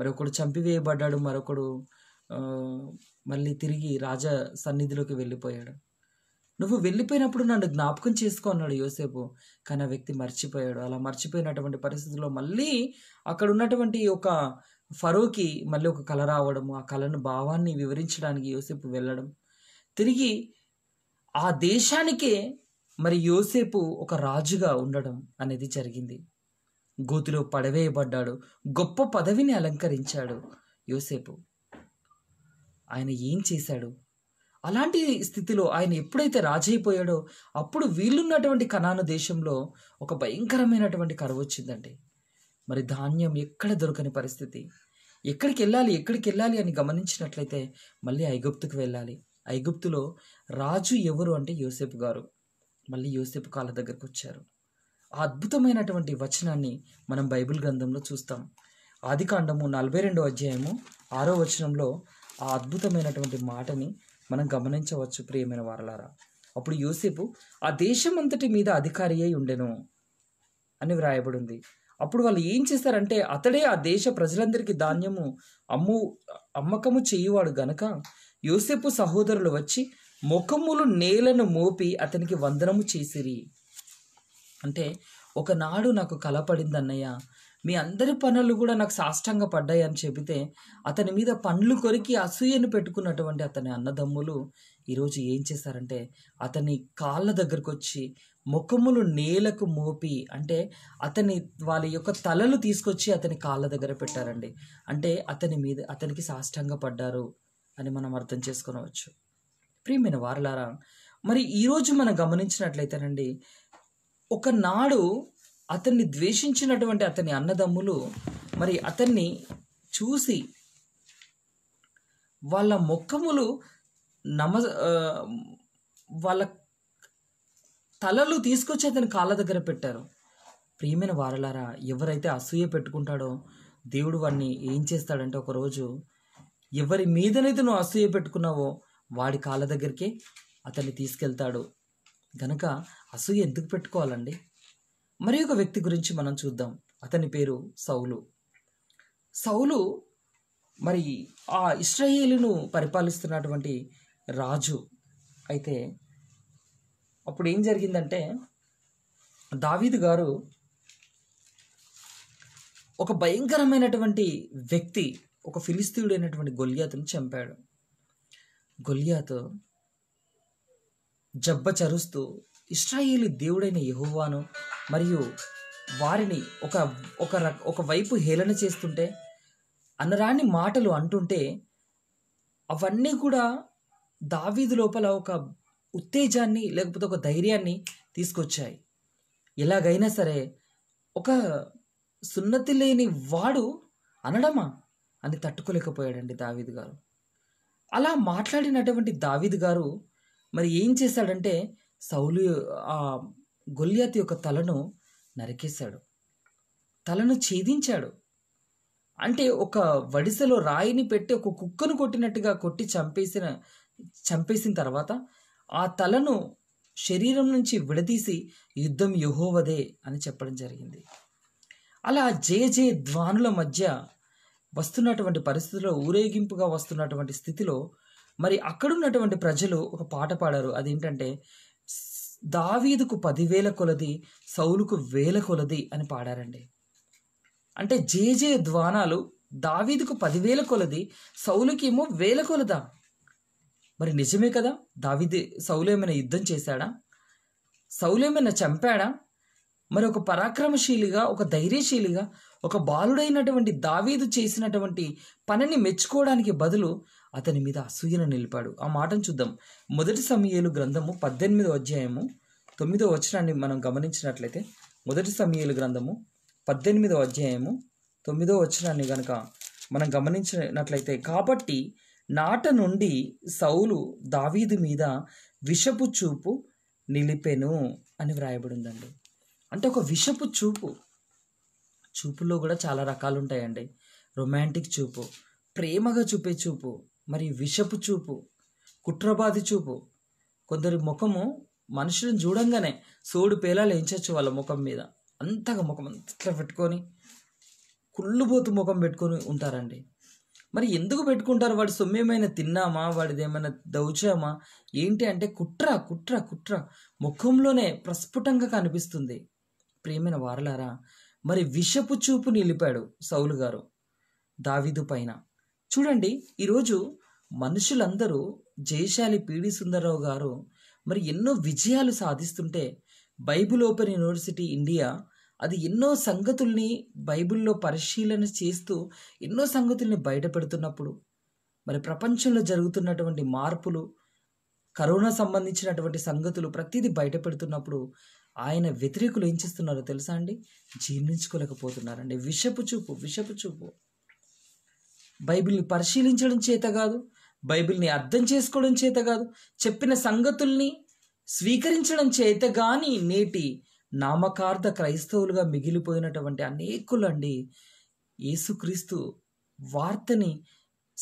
మరొకడు చంపివేయబడ్డాడు మరొకడు మళ్ళీ తిరిగి రాజ సన్నిధిలోకి వెళ్ళిపోయాడు నువ్వు వెళ్ళిపోయినప్పుడు నన్ను జ్ఞాపకం చేసుకో అన్నాడు యోసేపు కానీ ఆ వ్యక్తి మర్చిపోయాడు అలా మర్చిపోయినటువంటి పరిస్థితుల్లో మళ్ళీ అక్కడ ఉన్నటువంటి ఒక ఫరోకి మళ్ళీ ఒక కళ రావడము ఆ కళను భావాన్ని వివరించడానికి యోసేపు వెళ్ళడం తిరిగి ఆ దేశానికే మరి యోసేపు ఒక రాజుగా ఉండడం అనేది జరిగింది గోతిలో పడవేయబడ్డాడు గొప్ప పదవిని అలంకరించాడు యోసేపు ఆయన ఏం చేశాడు అలాంటి స్థితిలో ఆయన ఎప్పుడైతే రాజైపోయాడో అప్పుడు వీళ్ళున్నటువంటి కణాను దేశంలో ఒక భయంకరమైనటువంటి కరువు వచ్చిందండి మరి ధాన్యం ఎక్కడ దొరకని పరిస్థితి ఎక్కడికి వెళ్ళాలి ఎక్కడికి వెళ్ళాలి అని గమనించినట్లయితే మళ్ళీ ఐగుప్తుకు వెళ్ళాలి ఐగుప్తులో రాజు ఎవరు అంటే యూసెఫ్ గారు మళ్ళీ యూసెఫ్ కాళ్ళ దగ్గరకు వచ్చారు ఆ అద్భుతమైనటువంటి వచనాన్ని మనం బైబిల్ గ్రంథంలో చూస్తాం ఆదికాండము నలభై రెండో అధ్యాయము ఆరో వచనంలో ఆ అద్భుతమైనటువంటి మాటని మనం గమనించవచ్చు ప్రియమైన వారలారా అప్పుడు యోసేపు ఆ దేశం అంతటి మీద అధికారి అయి ఉండెను అని వ్రాయబడింది అప్పుడు వాళ్ళు ఏం చేస్తారంటే అతడే ఆ దేశ ప్రజలందరికీ ధాన్యము అమ్ము అమ్మకము చేయువాడు గనక యోసేపు సహోదరులు వచ్చి ముఖములు నేలను మోపి అతనికి వందనము చేసిరి అంటే ఒకనాడు నాకు కలపడింది అన్నయ్య మీ అందరి పనులు కూడా నాకు సాష్టంగా పడ్డాయి అని చెబితే అతని మీద పండ్లు కొరికి అసూయను పెట్టుకున్నటువంటి అతని అన్నదమ్ములు ఈరోజు ఏం చేశారంటే అతని కాళ్ళ దగ్గరకు వచ్చి ముఖములు నేలకు మోపి అంటే అతని వాళ్ళ యొక్క తలలు తీసుకొచ్చి అతని కాళ్ళ దగ్గర పెట్టారండి అంటే అతని మీద అతనికి సాష్టంగా పడ్డారు అని మనం అర్థం చేసుకునవచ్చు ప్రియమైన వారలారా మరి ఈరోజు మనం గమనించినట్లయితేనండి ఒకనాడు అతన్ని ద్వేషించినటువంటి అతని అన్నదమ్ములు మరి అతన్ని చూసి వాళ్ళ మొక్కములు నమ వాళ్ళ తలలు తీసుకొచ్చి అతని కాళ్ళ దగ్గర పెట్టారు ప్రియమైన వారలారా ఎవరైతే అసూయ పెట్టుకుంటాడో దేవుడు వాడిని ఏం చేస్తాడంటే ఒకరోజు ఎవరి మీదనైతే నువ్వు అసూయ పెట్టుకున్నావో వాడి కాళ్ళ దగ్గరికే అతన్ని తీసుకెళ్తాడు గనక అసూయ ఎందుకు పెట్టుకోవాలండి మరి ఒక వ్యక్తి గురించి మనం చూద్దాం అతని పేరు సౌలు సౌలు మరి ఆ ఇస్రాయేలును పరిపాలిస్తున్నటువంటి రాజు అయితే అప్పుడు ఏం జరిగిందంటే దావీదు గారు ఒక భయంకరమైనటువంటి వ్యక్తి ఒక ఫిలిస్తీయుడైనటువంటి గొలియాతుని చంపాడు గొలియాతు జబ్బ చరుస్తూ ఇస్రాయేలీ దేవుడైన యహోవాను మరియు వారిని ఒక ఒక ఒక వైపు హేళన చేస్తుంటే అనరాని మాటలు అంటుంటే అవన్నీ కూడా దావీదు లోపల ఒక ఉత్తేజాన్ని లేకపోతే ఒక ధైర్యాన్ని తీసుకొచ్చాయి ఎలాగైనా సరే ఒక సున్నతి లేని వాడు అనడమా అని తట్టుకోలేకపోయాడండి దావీదు గారు అలా మాట్లాడినటువంటి దావీదు గారు మరి ఏం చేశాడంటే సౌలు గొల్లియాత్ యొక్క తలను నరికేశాడు తలను ఛేదించాడు అంటే ఒక వడిసెలో రాయిని పెట్టి ఒక కుక్కను కొట్టినట్టుగా కొట్టి చంపేసిన చంపేసిన తర్వాత ఆ తలను శరీరం నుంచి విడదీసి యుద్ధం యహోవదే అని చెప్పడం జరిగింది అలా జే జే ధ్వానుల మధ్య వస్తున్నటువంటి పరిస్థితుల్లో ఊరేగింపుగా వస్తున్నటువంటి స్థితిలో మరి అక్కడున్నటువంటి ప్రజలు ఒక పాట పాడారు అదేంటంటే దావీదుకు పదివేల కొలది సౌలుకు వేల కొలది అని పాడారండి అంటే జేజే ద్వానాలు దావీదుకు పదివేల కొలది సౌలుకేమో వేల కొలదా మరి నిజమే కదా దావీది సౌలేమైనా యుద్ధం చేశాడా సౌలేమైనా చంపాడా మరి ఒక పరాక్రమశీలిగా ఒక ధైర్యశీలిగా ఒక బాలుడైనటువంటి దావీదు చేసినటువంటి పనిని మెచ్చుకోవడానికి బదులు అతని మీద అసూయను నిలిపాడు ఆ మాటను చూద్దాం మొదటి సమయలు గ్రంథము పద్దెనిమిదో అధ్యాయము తొమ్మిదో వచనాన్ని మనం గమనించినట్లయితే మొదటి సమయలు గ్రంథము పద్దెనిమిదో అధ్యాయము తొమ్మిదో వచనాన్ని గనక మనం గమనించినట్లయితే కాబట్టి నాట నుండి సౌలు దావీదు మీద విషపు చూపు నిలిపెను అని వ్రాయబడిందండి అంటే ఒక విషపు చూపు చూపులో కూడా చాలా రకాలు ఉంటాయండి రొమాంటిక్ చూపు ప్రేమగా చూపే చూపు మరి విషపు చూపు కుట్రబాధి చూపు కొందరి ముఖము మనుషులను చూడంగానే సోడు పేలాలు వేయించవచ్చు వాళ్ళ ముఖం మీద అంతగా ముఖం అంతట్లా పెట్టుకొని కుళ్ళుబోతు ముఖం పెట్టుకొని ఉంటారండి మరి ఎందుకు పెట్టుకుంటారు వాడు సొమ్ము తిన్నామా వాడిది ఏమైనా దౌచామా ఏంటి అంటే కుట్ర కుట్ర కుట్ర ముఖంలోనే ప్రస్ఫుటంగా కనిపిస్తుంది ప్రేమైన వారలారా మరి విషపు చూపు నిలిపాడు సౌలు గారు దావిదు పైన చూడండి ఈరోజు మనుషులందరూ జయశాలి పీడి సుందరరావు గారు మరి ఎన్నో విజయాలు సాధిస్తుంటే బైబుల్ ఓపెన్ యూనివర్సిటీ ఇండియా అది ఎన్నో సంగతుల్ని బైబిల్లో పరిశీలన చేస్తూ ఎన్నో సంగతుల్ని బయటపెడుతున్నప్పుడు మరి ప్రపంచంలో జరుగుతున్నటువంటి మార్పులు కరోనా సంబంధించినటువంటి సంగతులు ప్రతిదీ బయటపెడుతున్నప్పుడు ఆయన వ్యతిరేకులు ఏం చేస్తున్నారో తెలుసా అండి జీర్ణించుకోలేకపోతున్నారండి విషపు చూపు విషపు చూపు బైబిల్ని పరిశీలించడం చేత కాదు బైబిల్ని అర్థం చేసుకోవడం చేత కాదు చెప్పిన సంగతుల్ని స్వీకరించడం చేత కానీ నేటి నామకార్థ క్రైస్తవులుగా మిగిలిపోయినటువంటి అనేకులండి యేసుక్రీస్తు వార్తని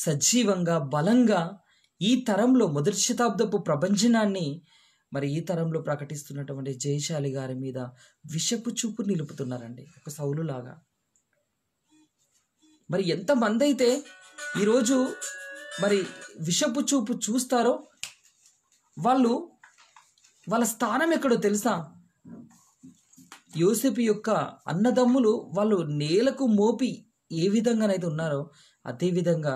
సజీవంగా బలంగా ఈ తరంలో మొదటి శతాబ్దపు ప్రపంచనాన్ని మరి ఈ తరంలో ప్రకటిస్తున్నటువంటి జయశాలి గారి మీద విషపు చూపు నిలుపుతున్నారండి ఒక సౌలులాగా మరి ఎంతమంది అయితే ఈరోజు మరి విషపు చూపు చూస్తారో వాళ్ళు వాళ్ళ స్థానం ఎక్కడో తెలుసా యోసేపు యొక్క అన్నదమ్ములు వాళ్ళు నేలకు మోపి ఏ విధంగానైతే ఉన్నారో అదేవిధంగా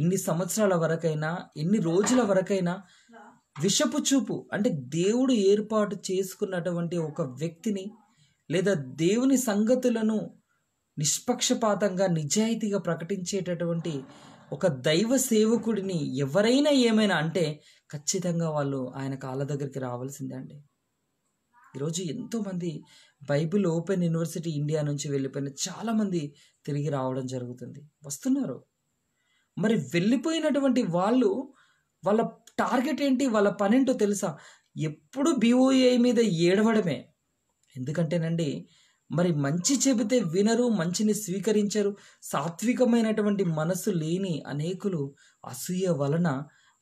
ఎన్ని సంవత్సరాల వరకైనా ఎన్ని రోజుల వరకైనా విషపు చూపు అంటే దేవుడు ఏర్పాటు చేసుకున్నటువంటి ఒక వ్యక్తిని లేదా దేవుని సంగతులను నిష్పక్షపాతంగా నిజాయితీగా ప్రకటించేటటువంటి ఒక దైవ సేవకుడిని ఎవరైనా ఏమైనా అంటే ఖచ్చితంగా వాళ్ళు ఆయన కాళ్ళ దగ్గరికి రావాల్సిందే అండి ఈరోజు ఎంతోమంది బైబిల్ ఓపెన్ యూనివర్సిటీ ఇండియా నుంచి వెళ్ళిపోయిన చాలామంది తిరిగి రావడం జరుగుతుంది వస్తున్నారు మరి వెళ్ళిపోయినటువంటి వాళ్ళు వాళ్ళ టార్గెట్ ఏంటి వాళ్ళ పనేంటో తెలుసా ఎప్పుడు బీఓఏ మీద ఏడవడమే ఎందుకంటేనండి మరి మంచి చెబితే వినరు మంచిని స్వీకరించరు సాత్వికమైనటువంటి మనసు లేని అనేకులు అసూయ వలన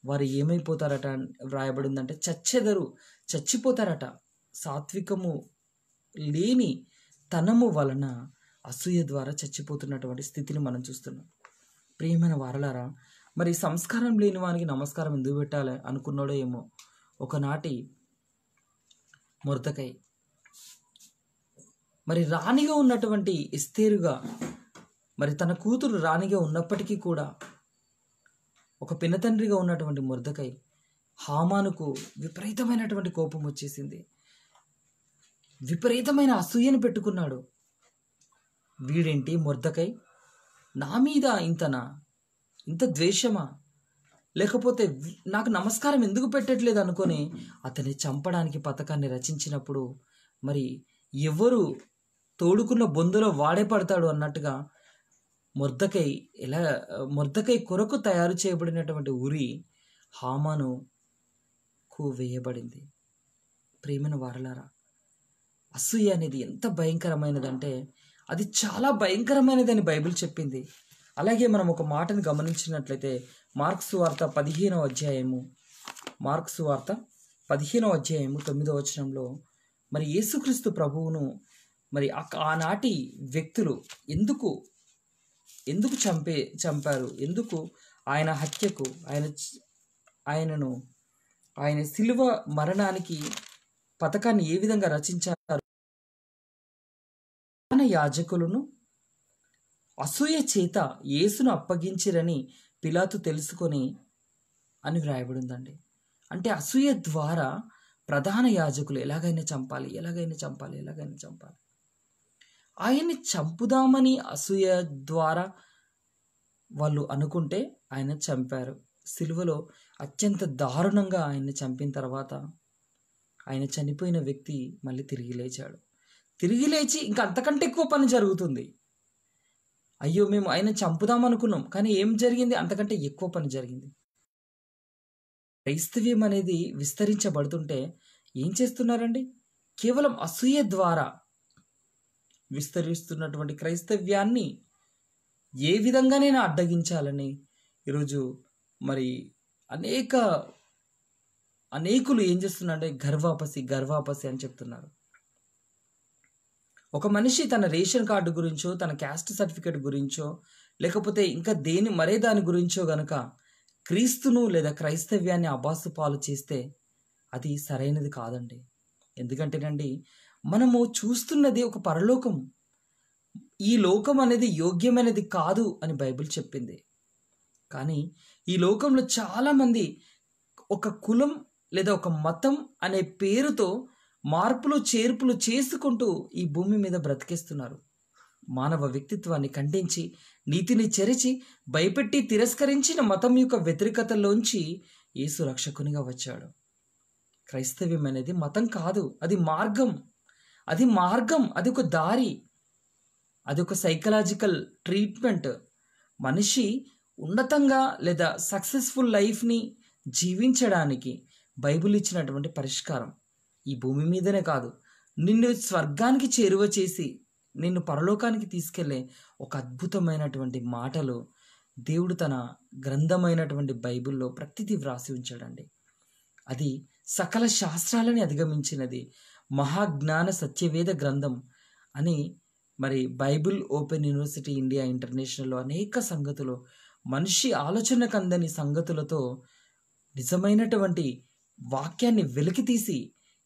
వారు ఏమైపోతారట వ్రాయబడిందంటే చచ్చెదరు చచ్చిపోతారట సాత్వికము లేని తనము వలన అసూయ ద్వారా చచ్చిపోతున్నటువంటి స్థితిని మనం చూస్తున్నాం ప్రియమైన వారలారా మరి సంస్కారం లేని వారికి నమస్కారం ఎందుకు పెట్టాలి అనుకున్నాడో ఏమో ఒకనాటి మురతకై మరి రాణిగా ఉన్నటువంటి ఇస్తేరుగా మరి తన కూతురు రాణిగా ఉన్నప్పటికీ కూడా ఒక పినతండ్రిగా ఉన్నటువంటి మురదకై హామానుకు విపరీతమైనటువంటి కోపం వచ్చేసింది విపరీతమైన అసూయను పెట్టుకున్నాడు వీడేంటి మురదకై నా మీద ఇంతనా ఇంత ద్వేషమా లేకపోతే నాకు నమస్కారం ఎందుకు పెట్టట్లేదు అనుకొని అతన్ని చంపడానికి పథకాన్ని రచించినప్పుడు మరి ఎవరు తోడుకున్న బొందులో వాడే పడతాడు అన్నట్టుగా మొర్దకై ఎలా మొర్దకై కొరకు తయారు చేయబడినటువంటి ఉరి హామాను కు వేయబడింది ప్రేమను వారలారా అసూయ అనేది ఎంత భయంకరమైనదంటే అది చాలా భయంకరమైనదని బైబిల్ చెప్పింది అలాగే మనం ఒక మాటను గమనించినట్లయితే మార్క్స్ వార్త పదిహేనవ అధ్యాయము మార్క్స్ వార్త పదిహేనవ అధ్యాయము తొమ్మిదవ వచనంలో మరి యేసుక్రీస్తు ప్రభువును మరి ఆనాటి వ్యక్తులు ఎందుకు ఎందుకు చంపే చంపారు ఎందుకు ఆయన హత్యకు ఆయన ఆయనను ఆయన శిలువ మరణానికి పథకాన్ని ఏ విధంగా రచించారు ప్రధాన యాజకులను అసూయ చేత యేసును అప్పగించిరని పిలాతు తెలుసుకొని అని వ్రాయబడిందండి అంటే అసూయ ద్వారా ప్రధాన యాజకులు ఎలాగైనా చంపాలి ఎలాగైనా చంపాలి ఎలాగైనా చంపాలి ఆయన్ని చంపుదామని అసూయ ద్వారా వాళ్ళు అనుకుంటే ఆయన చంపారు సిలువలో అత్యంత దారుణంగా ఆయన్ని చంపిన తర్వాత ఆయన చనిపోయిన వ్యక్తి మళ్ళీ తిరిగి లేచాడు తిరిగి లేచి ఇంకా అంతకంటే ఎక్కువ పని జరుగుతుంది అయ్యో మేము ఆయన చంపుదాం అనుకున్నాం కానీ ఏం జరిగింది అంతకంటే ఎక్కువ పని జరిగింది క్రైస్తవ్యం అనేది విస్తరించబడుతుంటే ఏం చేస్తున్నారండి కేవలం అసూయ ద్వారా విస్తరిస్తున్నటువంటి క్రైస్తవ్యాన్ని ఏ విధంగా నేను అడ్డగించాలని ఈరోజు మరి అనేక అనేకులు ఏం చేస్తున్నారంటే గర్వాపసి గర్వాపసి అని చెప్తున్నారు ఒక మనిషి తన రేషన్ కార్డు గురించో తన క్యాస్ట్ సర్టిఫికేట్ గురించో లేకపోతే ఇంకా దేని మరే దాని గురించో గనక క్రీస్తును లేదా క్రైస్తవ్యాన్ని అబాసు పాలు చేస్తే అది సరైనది కాదండి ఎందుకంటేనండి మనము చూస్తున్నది ఒక పరలోకం ఈ లోకం అనేది యోగ్యమైనది కాదు అని బైబిల్ చెప్పింది కానీ ఈ లోకంలో చాలామంది ఒక కులం లేదా ఒక మతం అనే పేరుతో మార్పులు చేర్పులు చేసుకుంటూ ఈ భూమి మీద బ్రతికేస్తున్నారు మానవ వ్యక్తిత్వాన్ని ఖండించి నీతిని చెరిచి భయపెట్టి తిరస్కరించిన మతం యొక్క వ్యతిరేకతలోంచి యేసు రక్షకునిగా వచ్చాడు క్రైస్తవ్యం అనేది మతం కాదు అది మార్గం అది మార్గం అది ఒక దారి అది ఒక సైకలాజికల్ ట్రీట్మెంట్ మనిషి ఉన్నతంగా లేదా సక్సెస్ఫుల్ లైఫ్ని జీవించడానికి బైబిల్ ఇచ్చినటువంటి పరిష్కారం ఈ భూమి మీదనే కాదు నిన్ను స్వర్గానికి చేరువ చేసి నిన్ను పరలోకానికి తీసుకెళ్లే ఒక అద్భుతమైనటువంటి మాటలు దేవుడు తన గ్రంథమైనటువంటి బైబిల్లో ప్రతిదీ వ్రాసి ఉంచాడండి అది సకల శాస్త్రాలని అధిగమించినది మహాజ్ఞాన సత్యవేద గ్రంథం అని మరి బైబిల్ ఓపెన్ యూనివర్సిటీ ఇండియా ఇంటర్నేషనల్లో అనేక సంగతులు మనిషి ఆలోచనకు అందని సంగతులతో నిజమైనటువంటి వాక్యాన్ని వెలికి తీసి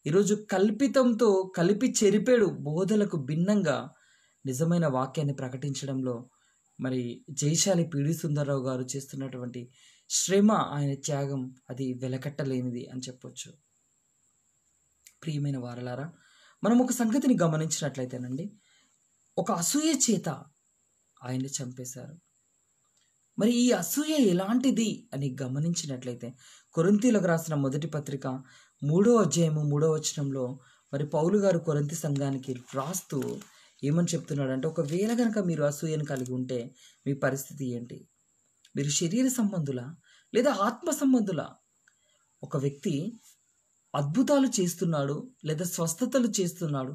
ఈరోజు కల్పితంతో కలిపి చెరిపేడు బోధలకు భిన్నంగా నిజమైన వాక్యాన్ని ప్రకటించడంలో మరి జయశాలి పీడి సుందరరావు గారు చేస్తున్నటువంటి శ్రమ ఆయన త్యాగం అది వెలకట్టలేనిది అని చెప్పొచ్చు ప్రియమైన వారలారా మనం ఒక సంగతిని గమనించినట్లయితేనండి ఒక అసూయ చేత ఆయన్ని చంపేశారు మరి ఈ అసూయ ఎలాంటిది అని గమనించినట్లయితే కొరంతీలకు రాసిన మొదటి పత్రిక మూడో అధ్యాయము మూడో వచనంలో మరి పౌలు గారు కొరంతి సంఘానికి రాస్తూ ఏమని చెప్తున్నాడంటే ఒకవేళ కనుక మీరు అసూయను కలిగి ఉంటే మీ పరిస్థితి ఏంటి మీరు శరీర సంబంధుల లేదా ఆత్మ సంబంధుల ఒక వ్యక్తి అద్భుతాలు చేస్తున్నాడు లేదా స్వస్థతలు చేస్తున్నాడు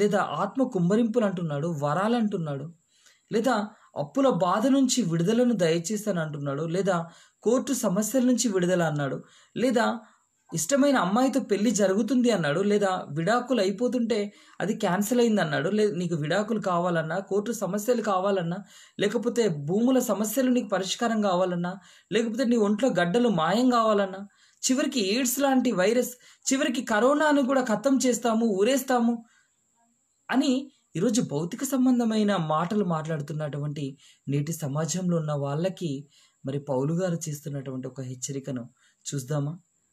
లేదా ఆత్మ కుంభరింపులు అంటున్నాడు వరాలు అంటున్నాడు లేదా అప్పుల బాధ నుంచి విడుదలను దయచేస్తాను అంటున్నాడు లేదా కోర్టు సమస్యల నుంచి విడుదల అన్నాడు లేదా ఇష్టమైన అమ్మాయితో పెళ్లి జరుగుతుంది అన్నాడు లేదా విడాకులు అయిపోతుంటే అది క్యాన్సిల్ అయింది అన్నాడు లేదా నీకు విడాకులు కావాలన్నా కోర్టు సమస్యలు కావాలన్నా లేకపోతే భూముల సమస్యలు నీకు పరిష్కారం కావాలన్నా లేకపోతే నీ ఒంట్లో గడ్డలు మాయం కావాలన్నా చివరికి ఎయిడ్స్ లాంటి వైరస్ చివరికి కరోనాను కూడా ఖతం చేస్తాము ఊరేస్తాము అని ఈరోజు భౌతిక సంబంధమైన మాటలు మాట్లాడుతున్నటువంటి నేటి సమాజంలో ఉన్న వాళ్ళకి మరి పౌలు గారు చేస్తున్నటువంటి ఒక హెచ్చరికను చూద్దామా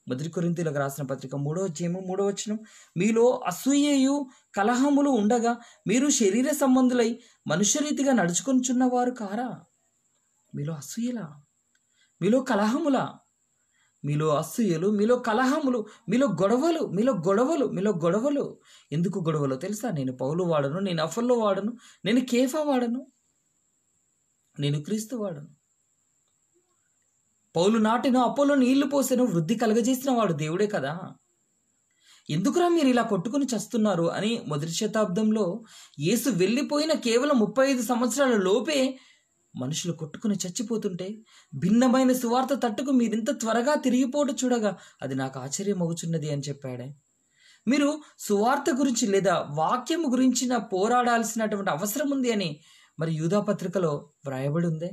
మొదటి కొరింతీలకు రాసిన పత్రిక మూడో అధ్యాయము మూడో వచ్చిన మీలో అసూయయు కలహములు ఉండగా మీరు శరీర సంబంధులై మనుష్యరీతిగా నడుచుకొనిచున్నవారు కారా మీలో అసూయలా మీలో కలహములా మీలో అసూయలు మీలో కలహములు మీలో గొడవలు మీలో గొడవలు మీలో గొడవలు ఎందుకు గొడవలో తెలుసా నేను పౌలు వాడను నేను అఫల్లో వాడను నేను కేఫా వాడను నేను క్రీస్తు వాడను పౌలు నాటిన అపోలో నీళ్లు పోసాను వృద్ధి కలగజేసిన వాడు దేవుడే కదా ఎందుకురా మీరు ఇలా కొట్టుకుని చస్తున్నారు అని మొదటి శతాబ్దంలో యేసు వెళ్ళిపోయిన కేవలం ముప్పై ఐదు సంవత్సరాల లోపే మనుషులు కొట్టుకుని చచ్చిపోతుంటే భిన్నమైన సువార్త తట్టుకు మీరింత త్వరగా తిరిగిపోవడం చూడగా అది నాకు ఆశ్చర్యం అవుచున్నది అని చెప్పాడే మీరు సువార్త గురించి లేదా వాక్యం గురించిన పోరాడాల్సినటువంటి అవసరం ఉంది అని మరి యూధాపత్రికలో వ్రాయబడి ఉందే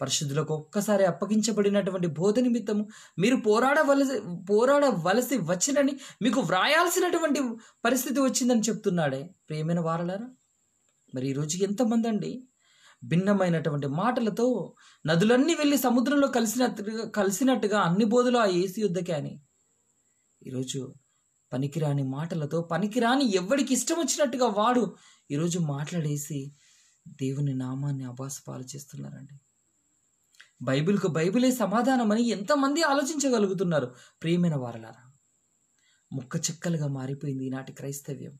పరిశుద్ధులకు ఒక్కసారి అప్పగించబడినటువంటి బోధ నిమిత్తము మీరు పోరాడవలసి పోరాడవలసి వచ్చినని మీకు వ్రాయాల్సినటువంటి పరిస్థితి వచ్చిందని చెప్తున్నాడే ప్రేమైన వారలారా మరి ఈరోజు ఎంతమంది అండి భిన్నమైనటువంటి మాటలతో నదులన్నీ వెళ్ళి సముద్రంలో కలిసినట్టుగా కలిసినట్టుగా అన్ని బోధలు ఆ ఏసు యుద్ధకే అని ఈరోజు పనికిరాని మాటలతో పనికిరాని ఎవరికి ఇష్టం వచ్చినట్టుగా వాడు ఈరోజు మాట్లాడేసి దేవుని నామాన్ని అభాసపాలు చేస్తున్నారండి బైబిల్కు బైబిలే సమాధానం అని ఎంతమంది ఆలోచించగలుగుతున్నారు ప్రియమైన వారలారా ముక్క చెక్కలుగా మారిపోయింది ఈనాటి క్రైస్తవ్యం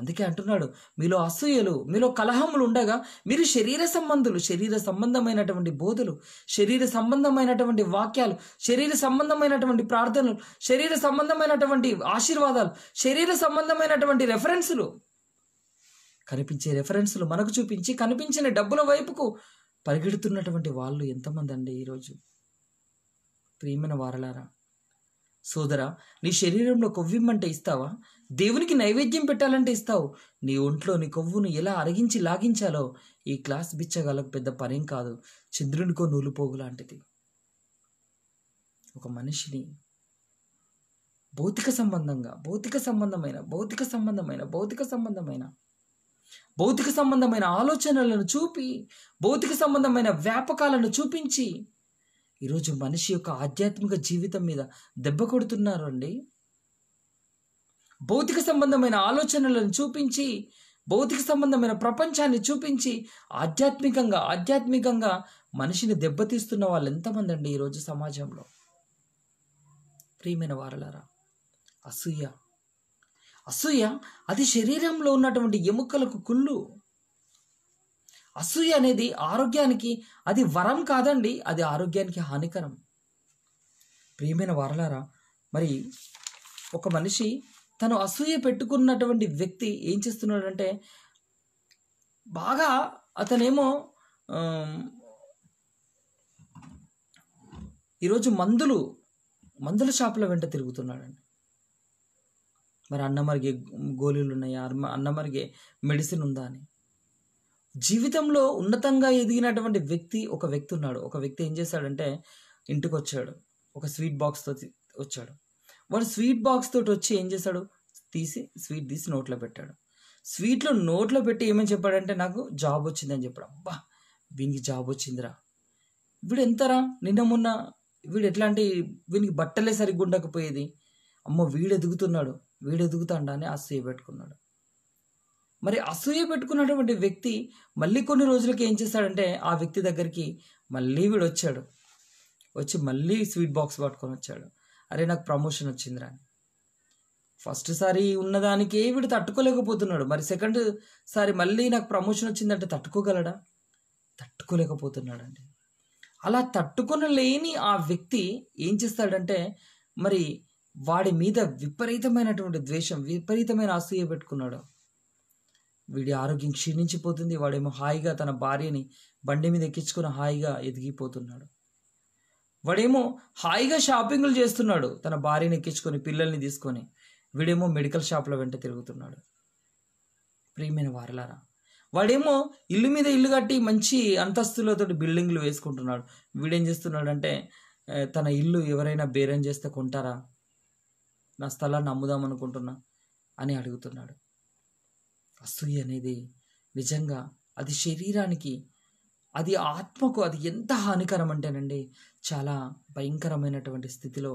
అందుకే అంటున్నాడు మీలో అసూయలు మీలో కలహములు ఉండగా మీరు శరీర సంబంధులు శరీర సంబంధమైనటువంటి బోధలు శరీర సంబంధమైనటువంటి వాక్యాలు శరీర సంబంధమైనటువంటి ప్రార్థనలు శరీర సంబంధమైనటువంటి ఆశీర్వాదాలు శరీర సంబంధమైనటువంటి రెఫరెన్సులు కనిపించే రెఫరెన్సులు మనకు చూపించి కనిపించిన డబ్బుల వైపుకు పరిగెడుతున్నటువంటి వాళ్ళు ఎంతమంది అండి ఈరోజు ప్రియమైన వారలారా సోదరా నీ శరీరంలో కొవ్విమ్మంటే ఇస్తావా దేవునికి నైవేద్యం పెట్టాలంటే ఇస్తావు నీ ఒంట్లో నీ కొవ్వును ఎలా అరిగించి లాగించాలో ఈ క్లాస్ బిచ్చగాలకు పెద్ద పనేం కాదు చంద్రునికో నూలుపోగు లాంటిది ఒక మనిషిని భౌతిక సంబంధంగా భౌతిక సంబంధమైన భౌతిక సంబంధమైన భౌతిక సంబంధమైన భౌతిక సంబంధమైన ఆలోచనలను చూపి భౌతిక సంబంధమైన వ్యాపకాలను చూపించి ఈరోజు మనిషి యొక్క ఆధ్యాత్మిక జీవితం మీద దెబ్బ కొడుతున్నారు అండి భౌతిక సంబంధమైన ఆలోచనలను చూపించి భౌతిక సంబంధమైన ప్రపంచాన్ని చూపించి ఆధ్యాత్మికంగా ఆధ్యాత్మికంగా మనిషిని దెబ్బతీస్తున్న వాళ్ళు ఎంతమంది అండి ఈరోజు సమాజంలో ప్రియమైన వారలారా అసూయ అసూయ అది శరీరంలో ఉన్నటువంటి ఎముకలకు కుళ్ళు అసూయ అనేది ఆరోగ్యానికి అది వరం కాదండి అది ఆరోగ్యానికి హానికరం ప్రియమైన వరలారా మరి ఒక మనిషి తను అసూయ పెట్టుకున్నటువంటి వ్యక్తి ఏం చేస్తున్నాడంటే బాగా అతనేమో ఈరోజు మందులు మందుల షాపుల వెంట తిరుగుతున్నాడండి మరి అన్నమరిగే గోళీలు ఉన్నాయా అన్నమరిగే మెడిసిన్ ఉందా అని జీవితంలో ఉన్నతంగా ఎదిగినటువంటి వ్యక్తి ఒక వ్యక్తి ఉన్నాడు ఒక వ్యక్తి ఏం చేశాడంటే ఇంటికి వచ్చాడు ఒక స్వీట్ బాక్స్తో వచ్చాడు వాడు స్వీట్ బాక్స్ తోటి వచ్చి ఏం చేశాడు తీసి స్వీట్ తీసి నోట్లో పెట్టాడు స్వీట్లో నోట్లో పెట్టి ఏమని చెప్పాడంటే నాకు జాబ్ వచ్చిందని చెప్పాడు అబ్బా వీనికి జాబ్ వచ్చిందిరా వీడు ఎంతరా నిన్న మొన్న వీడు ఎట్లా అంటే వీనికి బట్టలే సరిగ్గా ఉండకపోయేది అమ్మ వీడు ఎదుగుతున్నాడు వీడు ఎదుగుతాడా అని ఆశ పెట్టుకున్నాడు మరి అసూయ పెట్టుకున్నటువంటి వ్యక్తి మళ్ళీ కొన్ని రోజులకి ఏం చేశాడంటే ఆ వ్యక్తి దగ్గరికి మళ్ళీ వీడు వచ్చాడు వచ్చి మళ్ళీ స్వీట్ బాక్స్ పట్టుకొని వచ్చాడు అరే నాకు ప్రమోషన్ వచ్చిందిరా ఫస్ట్ సారి ఉన్నదానికి వీడు తట్టుకోలేకపోతున్నాడు మరి సెకండ్ సారి మళ్ళీ నాకు ప్రమోషన్ వచ్చిందంటే తట్టుకోగలడా తట్టుకోలేకపోతున్నాడండి అలా లేని ఆ వ్యక్తి ఏం చేస్తాడంటే మరి వాడి మీద విపరీతమైనటువంటి ద్వేషం విపరీతమైన అసూయ పెట్టుకున్నాడు వీడి ఆరోగ్యం క్షీణించిపోతుంది వాడేమో హాయిగా తన భార్యని బండి మీద ఎక్కించుకుని హాయిగా ఎదిగిపోతున్నాడు వాడేమో హాయిగా షాపింగ్లు చేస్తున్నాడు తన భార్యని ఎక్కించుకొని పిల్లల్ని తీసుకొని వీడేమో మెడికల్ షాప్ల వెంట తిరుగుతున్నాడు ప్రియమైన వారలారా వాడేమో ఇల్లు మీద ఇల్లు కట్టి మంచి అంతస్తులతో బిల్డింగ్లు వేసుకుంటున్నాడు వీడేం చేస్తున్నాడంటే తన ఇల్లు ఎవరైనా బేరం చేస్తే కొంటారా నా స్థలాన్ని అమ్ముదాం అనుకుంటున్నా అని అడుగుతున్నాడు అసూయ అనేది నిజంగా అది శరీరానికి అది ఆత్మకు అది ఎంత హానికరం అంటేనండి చాలా భయంకరమైనటువంటి స్థితిలో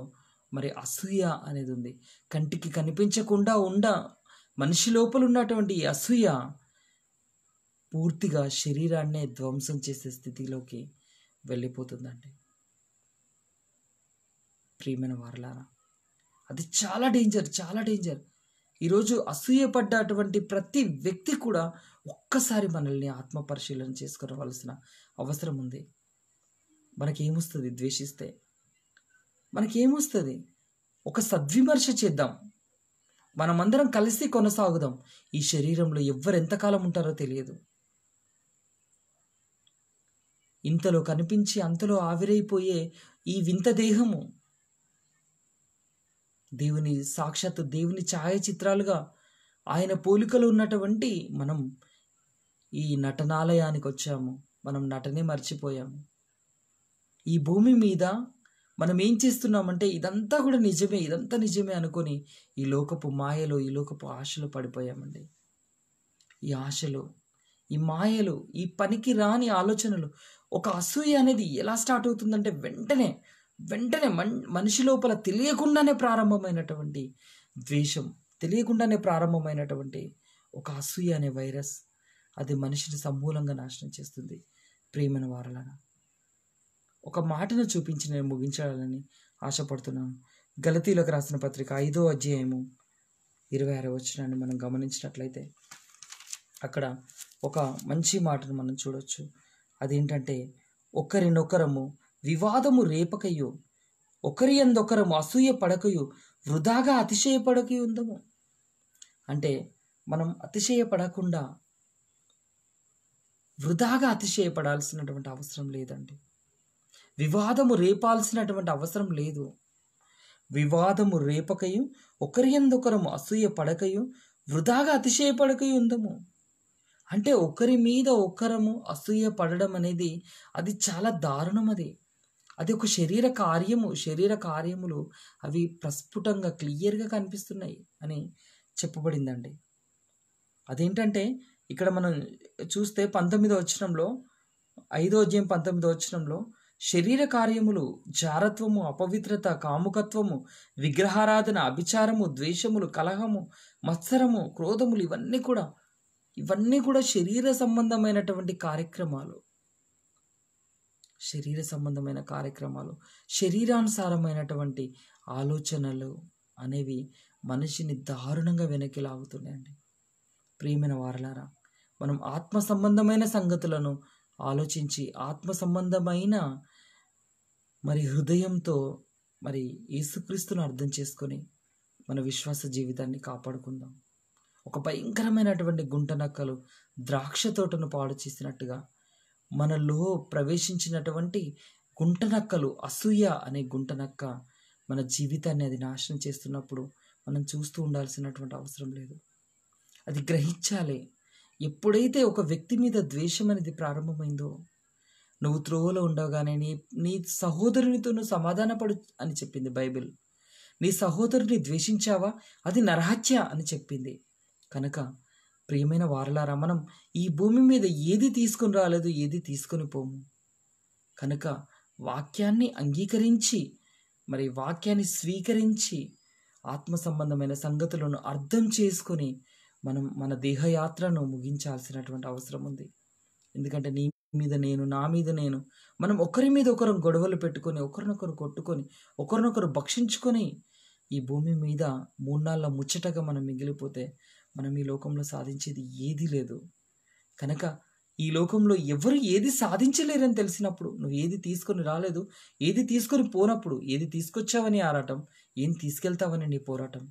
మరి అసూయ అనేది ఉంది కంటికి కనిపించకుండా ఉండ మనిషి లోపల ఉన్నటువంటి అసూయ పూర్తిగా శరీరాన్నే ధ్వంసం చేసే స్థితిలోకి వెళ్ళిపోతుందండి ప్రియమైన వారలారా అది చాలా డేంజర్ చాలా డేంజర్ ఈరోజు అసూయపడ్డటువంటి ప్రతి వ్యక్తి కూడా ఒక్కసారి మనల్ని ఆత్మ పరిశీలన చేసుకోవలసిన అవసరం ఉంది మనకేమొస్తుంది ద్వేషిస్తే మనకేమొస్తుంది ఒక సద్విమర్శ చేద్దాం మనమందరం కలిసి కొనసాగుదాం ఈ శరీరంలో ఎవరు ఎంతకాలం ఉంటారో తెలియదు ఇంతలో కనిపించి అంతలో ఆవిరైపోయే ఈ వింత దేహము దేవుని సాక్షాత్ దేవుని ఛాయాచిత్రాలుగా ఆయన పోలికలు ఉన్నటువంటి మనం ఈ నటనాలయానికి వచ్చాము మనం నటనే మర్చిపోయాము ఈ భూమి మీద మనం ఏం చేస్తున్నామంటే ఇదంతా కూడా నిజమే ఇదంతా నిజమే అనుకొని ఈ లోకపు మాయలో ఈ లోకపు ఆశలు పడిపోయామండి ఈ ఆశలు ఈ మాయలు ఈ పనికి రాని ఆలోచనలు ఒక అసూయ అనేది ఎలా స్టార్ట్ అవుతుందంటే వెంటనే వెంటనే మన్ మనిషి లోపల తెలియకుండానే ప్రారంభమైనటువంటి ద్వేషం తెలియకుండానే ప్రారంభమైనటువంటి ఒక అసూయ అనే వైరస్ అది మనిషిని సమూలంగా నాశనం చేస్తుంది ప్రేమను వారలన ఒక మాటను చూపించి నేను ముగించాలని ఆశపడుతున్నాను గలతీలకు రాసిన పత్రిక ఐదో అధ్యాయము ఇరవై ఆరో వచ్చినాన్ని మనం గమనించినట్లయితే అక్కడ ఒక మంచి మాటను మనం చూడవచ్చు అదేంటంటే ఒకరినొకరము వివాదము రేపకయు ఒకరి ఎందొకరము అసూయ పడకయు వృధాగా అతిశయపడక ఉందము అంటే మనం అతిశయపడకుండా వృధాగా అతిశయపడాల్సినటువంటి అవసరం లేదండి వివాదము రేపాల్సినటువంటి అవసరం లేదు వివాదము రేపకయు ఒకరి ఎందొకరము అసూయ పడకయు వృధాగా అతిశయపడకయు ఉందము అంటే ఒకరి మీద ఒకరము అసూయ పడడం అనేది అది చాలా దారుణం అది అది ఒక శరీర కార్యము శరీర కార్యములు అవి ప్రస్ఫుటంగా క్లియర్గా కనిపిస్తున్నాయి అని చెప్పబడిందండి అదేంటంటే ఇక్కడ మనం చూస్తే పంతొమ్మిదో వచ్చినంలో ఐదో జయం పంతొమ్మిదో వచ్చినంలో శరీర కార్యములు జారత్వము అపవిత్రత కాముకత్వము విగ్రహారాధన అభిచారము ద్వేషములు కలహము మత్సరము క్రోధములు ఇవన్నీ కూడా ఇవన్నీ కూడా శరీర సంబంధమైనటువంటి కార్యక్రమాలు శరీర సంబంధమైన కార్యక్రమాలు శరీరానుసారమైనటువంటి ఆలోచనలు అనేవి మనిషిని దారుణంగా వెనక్కి లాగుతున్నాయండి ప్రియమైన వారలారా మనం ఆత్మ సంబంధమైన సంగతులను ఆలోచించి ఆత్మ సంబంధమైన మరి హృదయంతో మరి యేసుక్రీస్తును అర్థం చేసుకొని మన విశ్వాస జీవితాన్ని కాపాడుకుందాం ఒక భయంకరమైనటువంటి గుంట నక్కలు ద్రాక్ష తోటను పాడు చేసినట్టుగా మనలో ప్రవేశించినటువంటి గుంటనక్కలు అసూయ అనే గుంటనక్క మన జీవితాన్ని అది నాశనం చేస్తున్నప్పుడు మనం చూస్తూ ఉండాల్సినటువంటి అవసరం లేదు అది గ్రహించాలి ఎప్పుడైతే ఒక వ్యక్తి మీద ద్వేషం అనేది ప్రారంభమైందో నువ్వు త్రోవలో ఉండగానే నీ నీ సహోదరునితో నువ్వు సమాధానపడు అని చెప్పింది బైబిల్ నీ సహోదరుని ద్వేషించావా అది నరహత్య అని చెప్పింది కనుక ప్రియమైన వారలారా మనం ఈ భూమి మీద ఏది తీసుకుని రాలేదు ఏది తీసుకుని పోము కనుక వాక్యాన్ని అంగీకరించి మరి వాక్యాన్ని స్వీకరించి ఆత్మ సంబంధమైన సంగతులను అర్థం చేసుకొని మనం మన దేహయాత్రను ముగించాల్సినటువంటి అవసరం ఉంది ఎందుకంటే నీ మీద నేను నా మీద నేను మనం ఒకరి మీద ఒకరం గొడవలు పెట్టుకొని ఒకరినొకరు కొట్టుకొని ఒకరినొకరు భక్షించుకొని ఈ భూమి మీద మూడు నాళ్ళ ముచ్చటగా మనం మిగిలిపోతే మనం ఈ లోకంలో సాధించేది ఏదీ లేదు కనుక ఈ లోకంలో ఎవరు ఏది సాధించలేరని తెలిసినప్పుడు నువ్వు ఏది తీసుకొని రాలేదు ఏది తీసుకొని పోనప్పుడు ఏది తీసుకొచ్చావని ఆరాటం ఏం తీసుకెళ్తావని నీ పోరాటం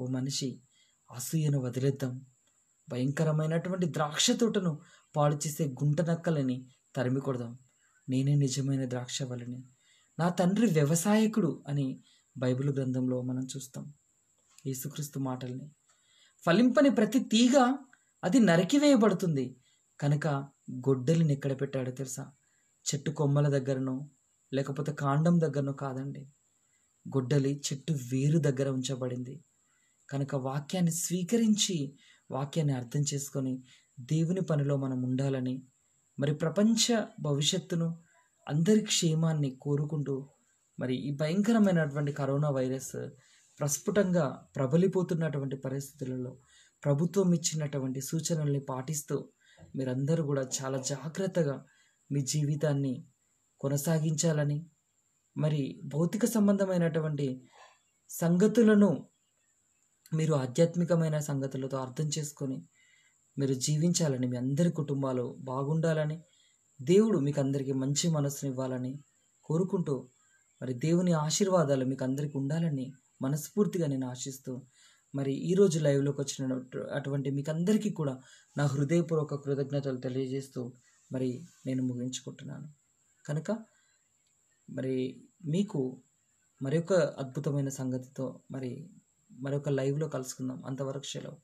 ఓ మనిషి అసూయను వదిలేద్దాం భయంకరమైనటువంటి ద్రాక్ష తోటను పాడు చేసే గుంట నక్కలని తరిమి కొడదాం నేనే నిజమైన ద్రాక్ష వలని నా తండ్రి వ్యవసాయకుడు అని బైబిల్ గ్రంథంలో మనం చూస్తాం యేసుక్రీస్తు మాటల్ని ఫలింపని ప్రతి తీగ అది నరికివేయబడుతుంది కనుక గొడ్డలిని ఎక్కడ పెట్టాడో తెలుసా చెట్టు కొమ్మల దగ్గరనో లేకపోతే కాండం దగ్గరనో కాదండి గొడ్డలి చెట్టు వేరు దగ్గర ఉంచబడింది కనుక వాక్యాన్ని స్వీకరించి వాక్యాన్ని అర్థం చేసుకొని దేవుని పనిలో మనం ఉండాలని మరి ప్రపంచ భవిష్యత్తును అందరి క్షేమాన్ని కోరుకుంటూ మరి ఈ భయంకరమైనటువంటి కరోనా వైరస్ ప్రస్ఫుటంగా ప్రబలిపోతున్నటువంటి పరిస్థితులలో ప్రభుత్వం ఇచ్చినటువంటి సూచనల్ని పాటిస్తూ మీరందరూ కూడా చాలా జాగ్రత్తగా మీ జీవితాన్ని కొనసాగించాలని మరి భౌతిక సంబంధమైనటువంటి సంగతులను మీరు ఆధ్యాత్మికమైన సంగతులతో అర్థం చేసుకొని మీరు జీవించాలని మీ అందరి కుటుంబాలు బాగుండాలని దేవుడు మీకు అందరికీ మంచి మనసునివ్వాలని కోరుకుంటూ మరి దేవుని ఆశీర్వాదాలు మీకు అందరికీ ఉండాలని మనస్ఫూర్తిగా నేను ఆశిస్తూ మరి ఈరోజు లైవ్లోకి వచ్చిన అటువంటి మీకు అందరికీ కూడా నా హృదయపూర్వక కృతజ్ఞతలు తెలియజేస్తూ మరి నేను ముగించుకుంటున్నాను కనుక మరి మీకు మరొక అద్భుతమైన సంగతితో మరి మరొక లైవ్లో కలుసుకుందాం అంతవరకు సెలవు